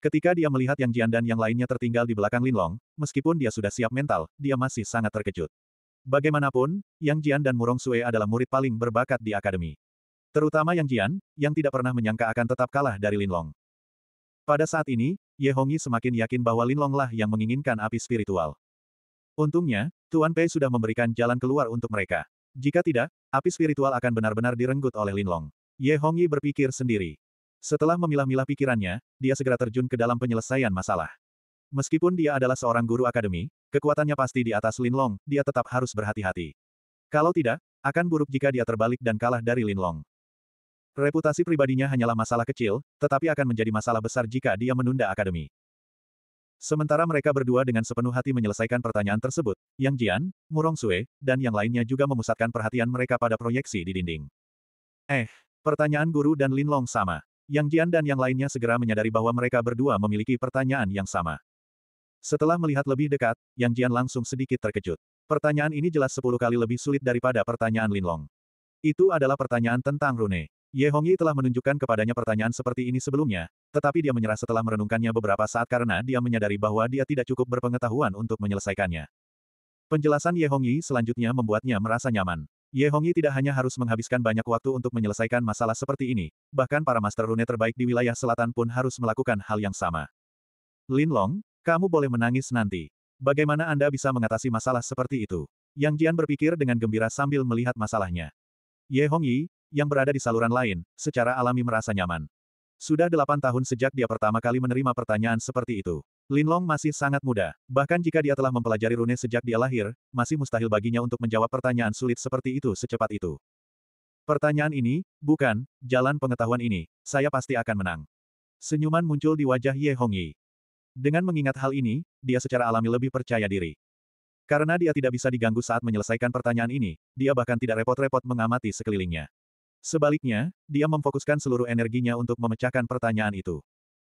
Ketika dia melihat Yang Jian dan yang lainnya tertinggal di belakang Lin Long, meskipun dia sudah siap mental, dia masih sangat terkejut. Bagaimanapun, Yang Jian dan Murong Sue adalah murid paling berbakat di akademi. Terutama Yang Jian, yang tidak pernah menyangka akan tetap kalah dari Linlong. Pada saat ini, Ye Hongyi semakin yakin bahwa Linlong lah yang menginginkan api spiritual. Untungnya, Tuan Pei sudah memberikan jalan keluar untuk mereka. Jika tidak, api spiritual akan benar-benar direnggut oleh Linlong. Ye Hongyi berpikir sendiri. Setelah memilah-milah pikirannya, dia segera terjun ke dalam penyelesaian masalah. Meskipun dia adalah seorang guru akademi, kekuatannya pasti di atas Linlong, dia tetap harus berhati-hati. Kalau tidak, akan buruk jika dia terbalik dan kalah dari Linlong. Reputasi pribadinya hanyalah masalah kecil, tetapi akan menjadi masalah besar jika dia menunda akademi. Sementara mereka berdua dengan sepenuh hati menyelesaikan pertanyaan tersebut, Yang Jian, Murong Sue, dan yang lainnya juga memusatkan perhatian mereka pada proyeksi di dinding. Eh, pertanyaan guru dan Lin Long sama. Yang Jian dan yang lainnya segera menyadari bahwa mereka berdua memiliki pertanyaan yang sama. Setelah melihat lebih dekat, Yang Jian langsung sedikit terkejut. Pertanyaan ini jelas 10 kali lebih sulit daripada pertanyaan Lin Long. Itu adalah pertanyaan tentang Rune. Ye Hongyi telah menunjukkan kepadanya pertanyaan seperti ini sebelumnya, tetapi dia menyerah setelah merenungkannya beberapa saat karena dia menyadari bahwa dia tidak cukup berpengetahuan untuk menyelesaikannya. Penjelasan Ye Hongyi selanjutnya membuatnya merasa nyaman. Ye Hongyi tidak hanya harus menghabiskan banyak waktu untuk menyelesaikan masalah seperti ini, bahkan para Master Rune terbaik di wilayah selatan pun harus melakukan hal yang sama. Lin Long, kamu boleh menangis nanti. Bagaimana Anda bisa mengatasi masalah seperti itu? Yang Jian berpikir dengan gembira sambil melihat masalahnya. Ye Hongyi, yang berada di saluran lain, secara alami merasa nyaman. Sudah delapan tahun sejak dia pertama kali menerima pertanyaan seperti itu. Linlong masih sangat muda. Bahkan jika dia telah mempelajari rune sejak dia lahir, masih mustahil baginya untuk menjawab pertanyaan sulit seperti itu secepat itu. Pertanyaan ini, bukan, jalan pengetahuan ini, saya pasti akan menang. Senyuman muncul di wajah Ye Hongyi. Dengan mengingat hal ini, dia secara alami lebih percaya diri. Karena dia tidak bisa diganggu saat menyelesaikan pertanyaan ini, dia bahkan tidak repot-repot mengamati sekelilingnya. Sebaliknya, dia memfokuskan seluruh energinya untuk memecahkan pertanyaan itu.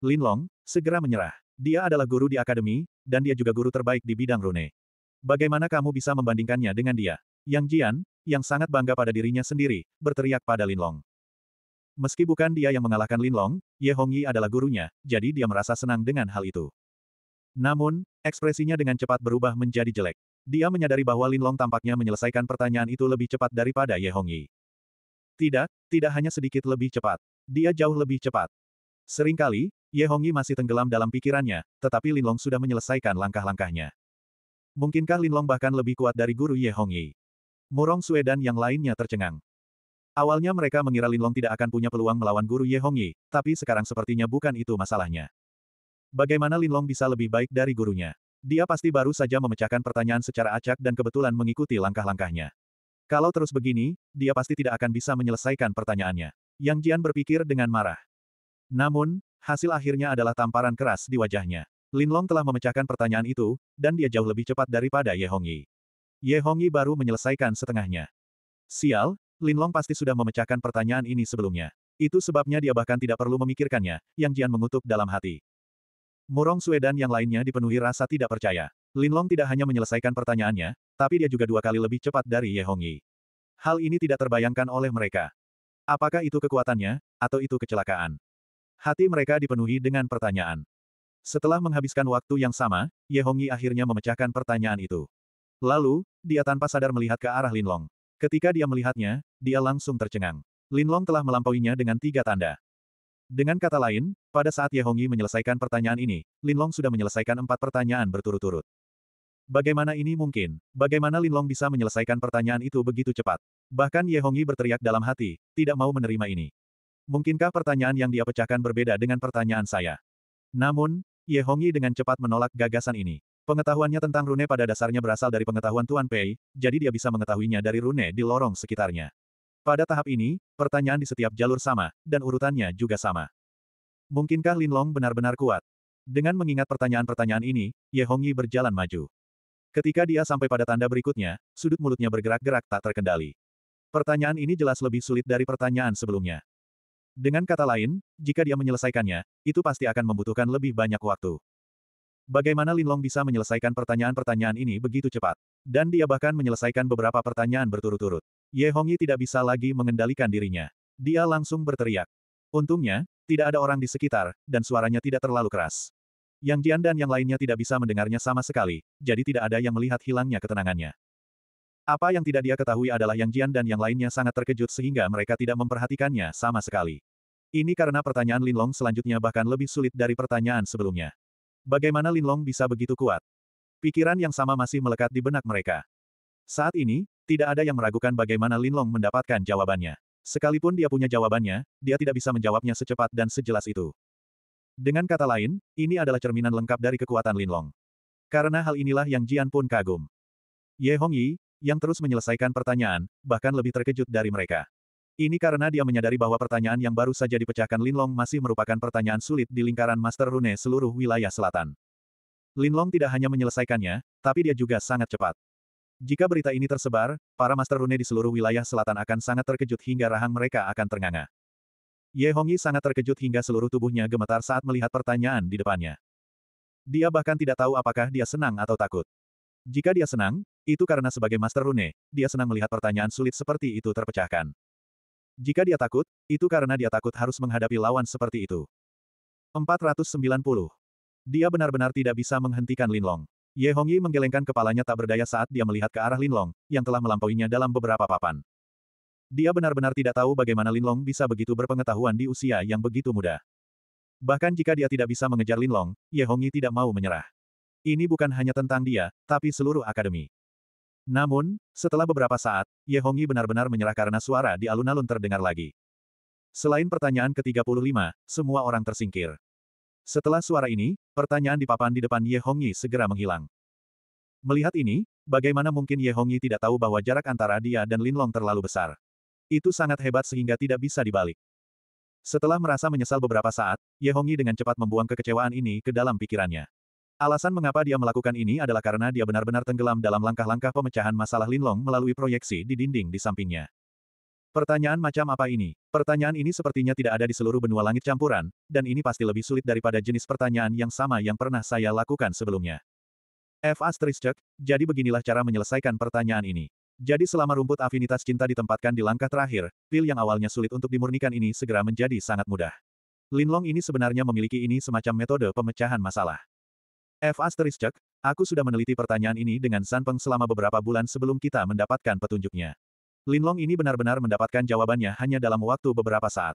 Lin Long, segera menyerah. Dia adalah guru di akademi, dan dia juga guru terbaik di bidang rune. Bagaimana kamu bisa membandingkannya dengan dia? Yang Jian, yang sangat bangga pada dirinya sendiri, berteriak pada Lin Long. Meski bukan dia yang mengalahkan Lin Long, Ye Hongyi adalah gurunya, jadi dia merasa senang dengan hal itu. Namun, ekspresinya dengan cepat berubah menjadi jelek. Dia menyadari bahwa Lin Long tampaknya menyelesaikan pertanyaan itu lebih cepat daripada Ye Hongyi. Tidak, tidak hanya sedikit lebih cepat. Dia jauh lebih cepat. Seringkali, Ye Hongyi masih tenggelam dalam pikirannya, tetapi Linlong sudah menyelesaikan langkah-langkahnya. Mungkinkah Linlong bahkan lebih kuat dari guru Ye Hongyi? Murong Sue dan yang lainnya tercengang. Awalnya mereka mengira Linlong tidak akan punya peluang melawan guru Ye Hongyi, tapi sekarang sepertinya bukan itu masalahnya. Bagaimana Linlong bisa lebih baik dari gurunya? Dia pasti baru saja memecahkan pertanyaan secara acak dan kebetulan mengikuti langkah-langkahnya. Kalau terus begini, dia pasti tidak akan bisa menyelesaikan pertanyaannya. Yang Jian berpikir dengan marah. Namun, hasil akhirnya adalah tamparan keras di wajahnya. Lin Long telah memecahkan pertanyaan itu, dan dia jauh lebih cepat daripada Ye Hongyi. Ye Hongyi baru menyelesaikan setengahnya. Sial, Lin Long pasti sudah memecahkan pertanyaan ini sebelumnya. Itu sebabnya dia bahkan tidak perlu memikirkannya, Yang Jian mengutuk dalam hati. Murong Suedan yang lainnya dipenuhi rasa tidak percaya. Lin Long tidak hanya menyelesaikan pertanyaannya, tapi dia juga dua kali lebih cepat dari Ye Hongyi. Hal ini tidak terbayangkan oleh mereka. Apakah itu kekuatannya, atau itu kecelakaan? Hati mereka dipenuhi dengan pertanyaan. Setelah menghabiskan waktu yang sama, Ye Hongyi akhirnya memecahkan pertanyaan itu. Lalu, dia tanpa sadar melihat ke arah Lin Long. Ketika dia melihatnya, dia langsung tercengang. Lin Long telah melampauinya dengan tiga tanda. Dengan kata lain, pada saat Ye Hongyi menyelesaikan pertanyaan ini, Lin Long sudah menyelesaikan empat pertanyaan berturut-turut. Bagaimana ini mungkin? Bagaimana Linlong bisa menyelesaikan pertanyaan itu begitu cepat? Bahkan Ye Hongyi berteriak dalam hati, tidak mau menerima ini. Mungkinkah pertanyaan yang dia pecahkan berbeda dengan pertanyaan saya? Namun, Ye Hongyi dengan cepat menolak gagasan ini. Pengetahuannya tentang rune pada dasarnya berasal dari pengetahuan Tuan Pei, jadi dia bisa mengetahuinya dari rune di lorong sekitarnya. Pada tahap ini, pertanyaan di setiap jalur sama, dan urutannya juga sama. Mungkinkah Linlong benar-benar kuat? Dengan mengingat pertanyaan-pertanyaan ini, Ye Hongyi berjalan maju. Ketika dia sampai pada tanda berikutnya, sudut mulutnya bergerak-gerak tak terkendali. Pertanyaan ini jelas lebih sulit dari pertanyaan sebelumnya. Dengan kata lain, jika dia menyelesaikannya, itu pasti akan membutuhkan lebih banyak waktu. Bagaimana Lin Long bisa menyelesaikan pertanyaan-pertanyaan ini begitu cepat? Dan dia bahkan menyelesaikan beberapa pertanyaan berturut-turut. Ye Hongyi tidak bisa lagi mengendalikan dirinya. Dia langsung berteriak. Untungnya, tidak ada orang di sekitar, dan suaranya tidak terlalu keras. Yang Jian dan yang lainnya tidak bisa mendengarnya sama sekali, jadi tidak ada yang melihat hilangnya ketenangannya. Apa yang tidak dia ketahui adalah Yang Jian dan yang lainnya sangat terkejut sehingga mereka tidak memperhatikannya sama sekali. Ini karena pertanyaan Lin Long selanjutnya bahkan lebih sulit dari pertanyaan sebelumnya. Bagaimana Lin Long bisa begitu kuat? Pikiran yang sama masih melekat di benak mereka. Saat ini, tidak ada yang meragukan bagaimana Lin Long mendapatkan jawabannya. Sekalipun dia punya jawabannya, dia tidak bisa menjawabnya secepat dan sejelas itu. Dengan kata lain, ini adalah cerminan lengkap dari kekuatan Linlong. Karena hal inilah yang Jian pun kagum. Ye Hong Yi, yang terus menyelesaikan pertanyaan, bahkan lebih terkejut dari mereka. Ini karena dia menyadari bahwa pertanyaan yang baru saja dipecahkan Linlong masih merupakan pertanyaan sulit di lingkaran Master Rune seluruh wilayah selatan. Linlong tidak hanya menyelesaikannya, tapi dia juga sangat cepat. Jika berita ini tersebar, para Master Rune di seluruh wilayah selatan akan sangat terkejut hingga rahang mereka akan ternganga. Ye Hongyi sangat terkejut hingga seluruh tubuhnya gemetar saat melihat pertanyaan di depannya. Dia bahkan tidak tahu apakah dia senang atau takut. Jika dia senang, itu karena sebagai Master Rune, dia senang melihat pertanyaan sulit seperti itu terpecahkan. Jika dia takut, itu karena dia takut harus menghadapi lawan seperti itu. 490. Dia benar-benar tidak bisa menghentikan Linlong. Ye Hongyi menggelengkan kepalanya tak berdaya saat dia melihat ke arah Linlong, yang telah melampauinya dalam beberapa papan. Dia benar-benar tidak tahu bagaimana Linlong bisa begitu berpengetahuan di usia yang begitu muda. Bahkan jika dia tidak bisa mengejar Linlong, Ye Hongyi tidak mau menyerah. Ini bukan hanya tentang dia, tapi seluruh akademi. Namun, setelah beberapa saat, Ye Hongyi benar-benar menyerah karena suara di alun-alun terdengar lagi. Selain pertanyaan ke-35, semua orang tersingkir. Setelah suara ini, pertanyaan di papan di depan Ye Hongyi segera menghilang. Melihat ini, bagaimana mungkin Ye Hongyi tidak tahu bahwa jarak antara dia dan Linlong terlalu besar. Itu sangat hebat sehingga tidak bisa dibalik. Setelah merasa menyesal beberapa saat, Ye Hongyi dengan cepat membuang kekecewaan ini ke dalam pikirannya. Alasan mengapa dia melakukan ini adalah karena dia benar-benar tenggelam dalam langkah-langkah pemecahan masalah Linlong melalui proyeksi di dinding di sampingnya. Pertanyaan macam apa ini? Pertanyaan ini sepertinya tidak ada di seluruh benua langit campuran, dan ini pasti lebih sulit daripada jenis pertanyaan yang sama yang pernah saya lakukan sebelumnya. F. Asterisk, jadi beginilah cara menyelesaikan pertanyaan ini. Jadi selama rumput afinitas cinta ditempatkan di langkah terakhir, pil yang awalnya sulit untuk dimurnikan ini segera menjadi sangat mudah. Linlong ini sebenarnya memiliki ini semacam metode pemecahan masalah. F. cek, aku sudah meneliti pertanyaan ini dengan Sanpeng selama beberapa bulan sebelum kita mendapatkan petunjuknya. Linlong ini benar-benar mendapatkan jawabannya hanya dalam waktu beberapa saat.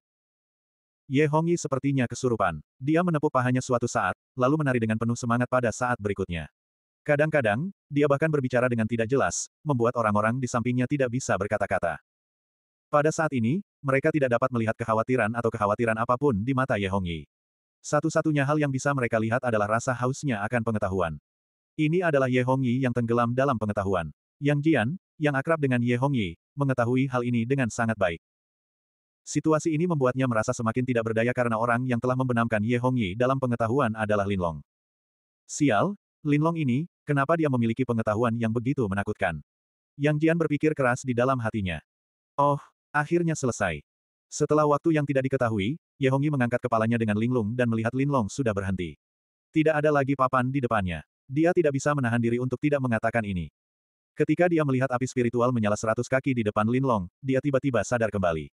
Ye Hongyi sepertinya kesurupan. Dia menepuk pahanya suatu saat, lalu menari dengan penuh semangat pada saat berikutnya. Kadang-kadang, dia bahkan berbicara dengan tidak jelas, membuat orang-orang di sampingnya tidak bisa berkata-kata. Pada saat ini, mereka tidak dapat melihat kekhawatiran atau kekhawatiran apapun di mata Ye Hongyi. Satu-satunya hal yang bisa mereka lihat adalah rasa hausnya akan pengetahuan. Ini adalah Ye Hongyi yang tenggelam dalam pengetahuan. Yang Jian, yang akrab dengan Ye Hongyi, mengetahui hal ini dengan sangat baik. Situasi ini membuatnya merasa semakin tidak berdaya karena orang yang telah membenamkan Ye Hongyi dalam pengetahuan adalah Lin Long. Sial, Linlong ini, kenapa dia memiliki pengetahuan yang begitu menakutkan? Yang Jian berpikir keras di dalam hatinya. Oh, akhirnya selesai. Setelah waktu yang tidak diketahui, Ye Hongyi mengangkat kepalanya dengan linglung dan melihat linlong sudah berhenti. Tidak ada lagi papan di depannya. Dia tidak bisa menahan diri untuk tidak mengatakan ini. Ketika dia melihat api spiritual menyala seratus kaki di depan Linlong, dia tiba-tiba sadar kembali.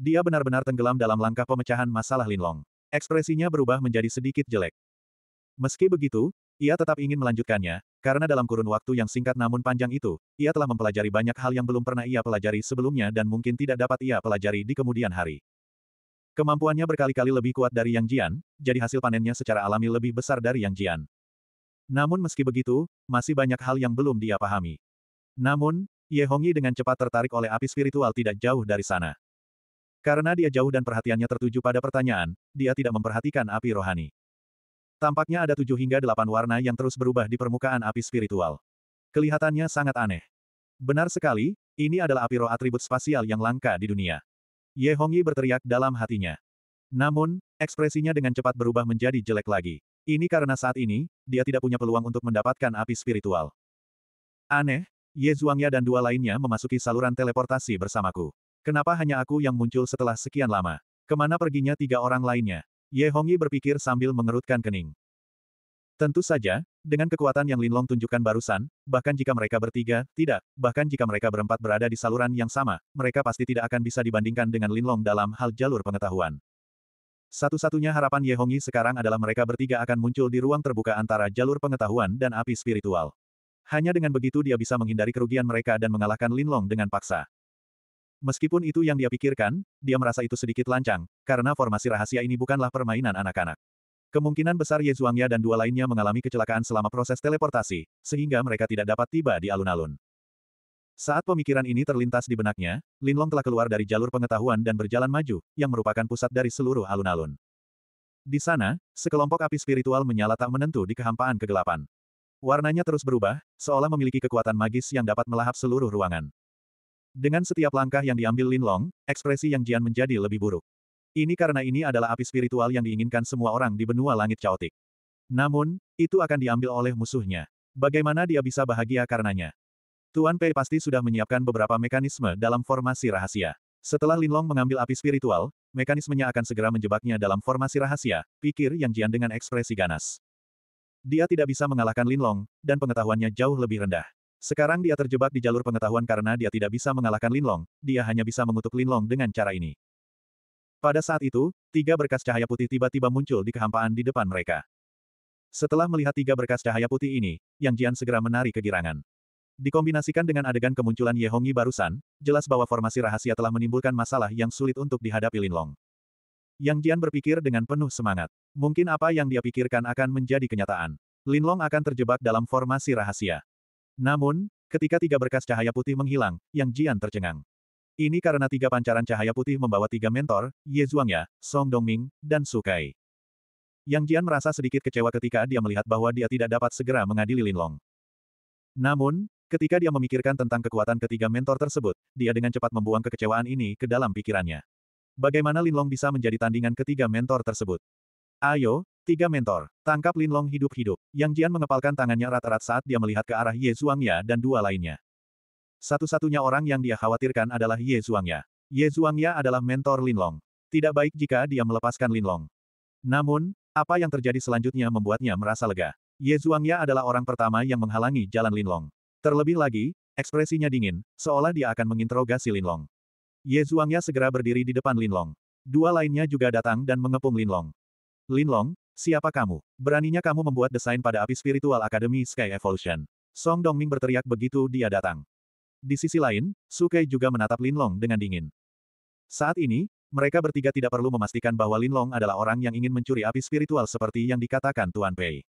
Dia benar-benar tenggelam dalam langkah pemecahan masalah Linlong. Ekspresinya berubah menjadi sedikit jelek. Meski begitu, ia tetap ingin melanjutkannya, karena dalam kurun waktu yang singkat namun panjang itu, ia telah mempelajari banyak hal yang belum pernah ia pelajari sebelumnya dan mungkin tidak dapat ia pelajari di kemudian hari. Kemampuannya berkali-kali lebih kuat dari Yang Jian, jadi hasil panennya secara alami lebih besar dari Yang Jian. Namun meski begitu, masih banyak hal yang belum dia pahami. Namun, Ye Hongyi dengan cepat tertarik oleh api spiritual tidak jauh dari sana. Karena dia jauh dan perhatiannya tertuju pada pertanyaan, dia tidak memperhatikan api rohani. Tampaknya ada tujuh hingga delapan warna yang terus berubah di permukaan api spiritual. Kelihatannya sangat aneh. Benar sekali, ini adalah api roh atribut spasial yang langka di dunia. Ye Hongyi berteriak dalam hatinya. Namun, ekspresinya dengan cepat berubah menjadi jelek lagi. Ini karena saat ini, dia tidak punya peluang untuk mendapatkan api spiritual. Aneh, Ye Zhuangya dan dua lainnya memasuki saluran teleportasi bersamaku. Kenapa hanya aku yang muncul setelah sekian lama? Kemana perginya tiga orang lainnya? Ye Hongyi berpikir sambil mengerutkan kening. Tentu saja, dengan kekuatan yang Linlong tunjukkan barusan, bahkan jika mereka bertiga, tidak, bahkan jika mereka berempat berada di saluran yang sama, mereka pasti tidak akan bisa dibandingkan dengan Linlong dalam hal jalur pengetahuan. Satu-satunya harapan Ye Hongyi sekarang adalah mereka bertiga akan muncul di ruang terbuka antara jalur pengetahuan dan api spiritual. Hanya dengan begitu dia bisa menghindari kerugian mereka dan mengalahkan Linlong dengan paksa. Meskipun itu yang dia pikirkan, dia merasa itu sedikit lancang, karena formasi rahasia ini bukanlah permainan anak-anak. Kemungkinan besar Ye Zhuangya dan dua lainnya mengalami kecelakaan selama proses teleportasi, sehingga mereka tidak dapat tiba di alun-alun. Saat pemikiran ini terlintas di benaknya, Linlong telah keluar dari jalur pengetahuan dan berjalan maju, yang merupakan pusat dari seluruh alun-alun. Di sana, sekelompok api spiritual menyala tak menentu di kehampaan kegelapan. Warnanya terus berubah, seolah memiliki kekuatan magis yang dapat melahap seluruh ruangan. Dengan setiap langkah yang diambil Lin Long, ekspresi Yang Jian menjadi lebih buruk. Ini karena ini adalah api spiritual yang diinginkan semua orang di benua langit caotik. Namun, itu akan diambil oleh musuhnya. Bagaimana dia bisa bahagia karenanya? Tuan Pei pasti sudah menyiapkan beberapa mekanisme dalam formasi rahasia. Setelah Lin Long mengambil api spiritual, mekanismenya akan segera menjebaknya dalam formasi rahasia, pikir Yang Jian dengan ekspresi ganas. Dia tidak bisa mengalahkan Lin Long, dan pengetahuannya jauh lebih rendah. Sekarang dia terjebak di jalur pengetahuan karena dia tidak bisa mengalahkan Linlong, dia hanya bisa mengutuk Linlong dengan cara ini. Pada saat itu, tiga berkas cahaya putih tiba-tiba muncul di kehampaan di depan mereka. Setelah melihat tiga berkas cahaya putih ini, Yang Jian segera menari kegirangan. Dikombinasikan dengan adegan kemunculan Ye Hongyi barusan, jelas bahwa formasi rahasia telah menimbulkan masalah yang sulit untuk dihadapi Linlong. Yang Jian berpikir dengan penuh semangat. Mungkin apa yang dia pikirkan akan menjadi kenyataan. Linlong akan terjebak dalam formasi rahasia. Namun, ketika tiga berkas cahaya putih menghilang, Yang Jian tercengang. Ini karena tiga pancaran cahaya putih membawa tiga mentor, Ye Zhuangya, Song Dongming, dan Sukai. Yang Jian merasa sedikit kecewa ketika dia melihat bahwa dia tidak dapat segera mengadili Linlong. Namun, ketika dia memikirkan tentang kekuatan ketiga mentor tersebut, dia dengan cepat membuang kekecewaan ini ke dalam pikirannya. Bagaimana Linlong bisa menjadi tandingan ketiga mentor tersebut? Ayo, tiga mentor. Tangkap Linlong hidup-hidup. Yang Jian mengepalkan tangannya rata-rata saat dia melihat ke arah Ye Zhuangya dan dua lainnya. Satu-satunya orang yang dia khawatirkan adalah Ye Zhuangya. Ye Zhuangya adalah mentor Linlong. Tidak baik jika dia melepaskan Linlong. Namun, apa yang terjadi selanjutnya membuatnya merasa lega. Ye Zhuangya adalah orang pertama yang menghalangi jalan Linlong. Terlebih lagi, ekspresinya dingin, seolah dia akan menginterogasi Linlong. Ye Zhuangya segera berdiri di depan Linlong. Dua lainnya juga datang dan mengepung Linlong. Lin Long, siapa kamu? Beraninya kamu membuat desain pada api spiritual Academy Sky Evolution. Song Dongming berteriak begitu dia datang. Di sisi lain, Su Kei juga menatap Lin Long dengan dingin. Saat ini, mereka bertiga tidak perlu memastikan bahwa Lin Long adalah orang yang ingin mencuri api spiritual seperti yang dikatakan Tuan Pei.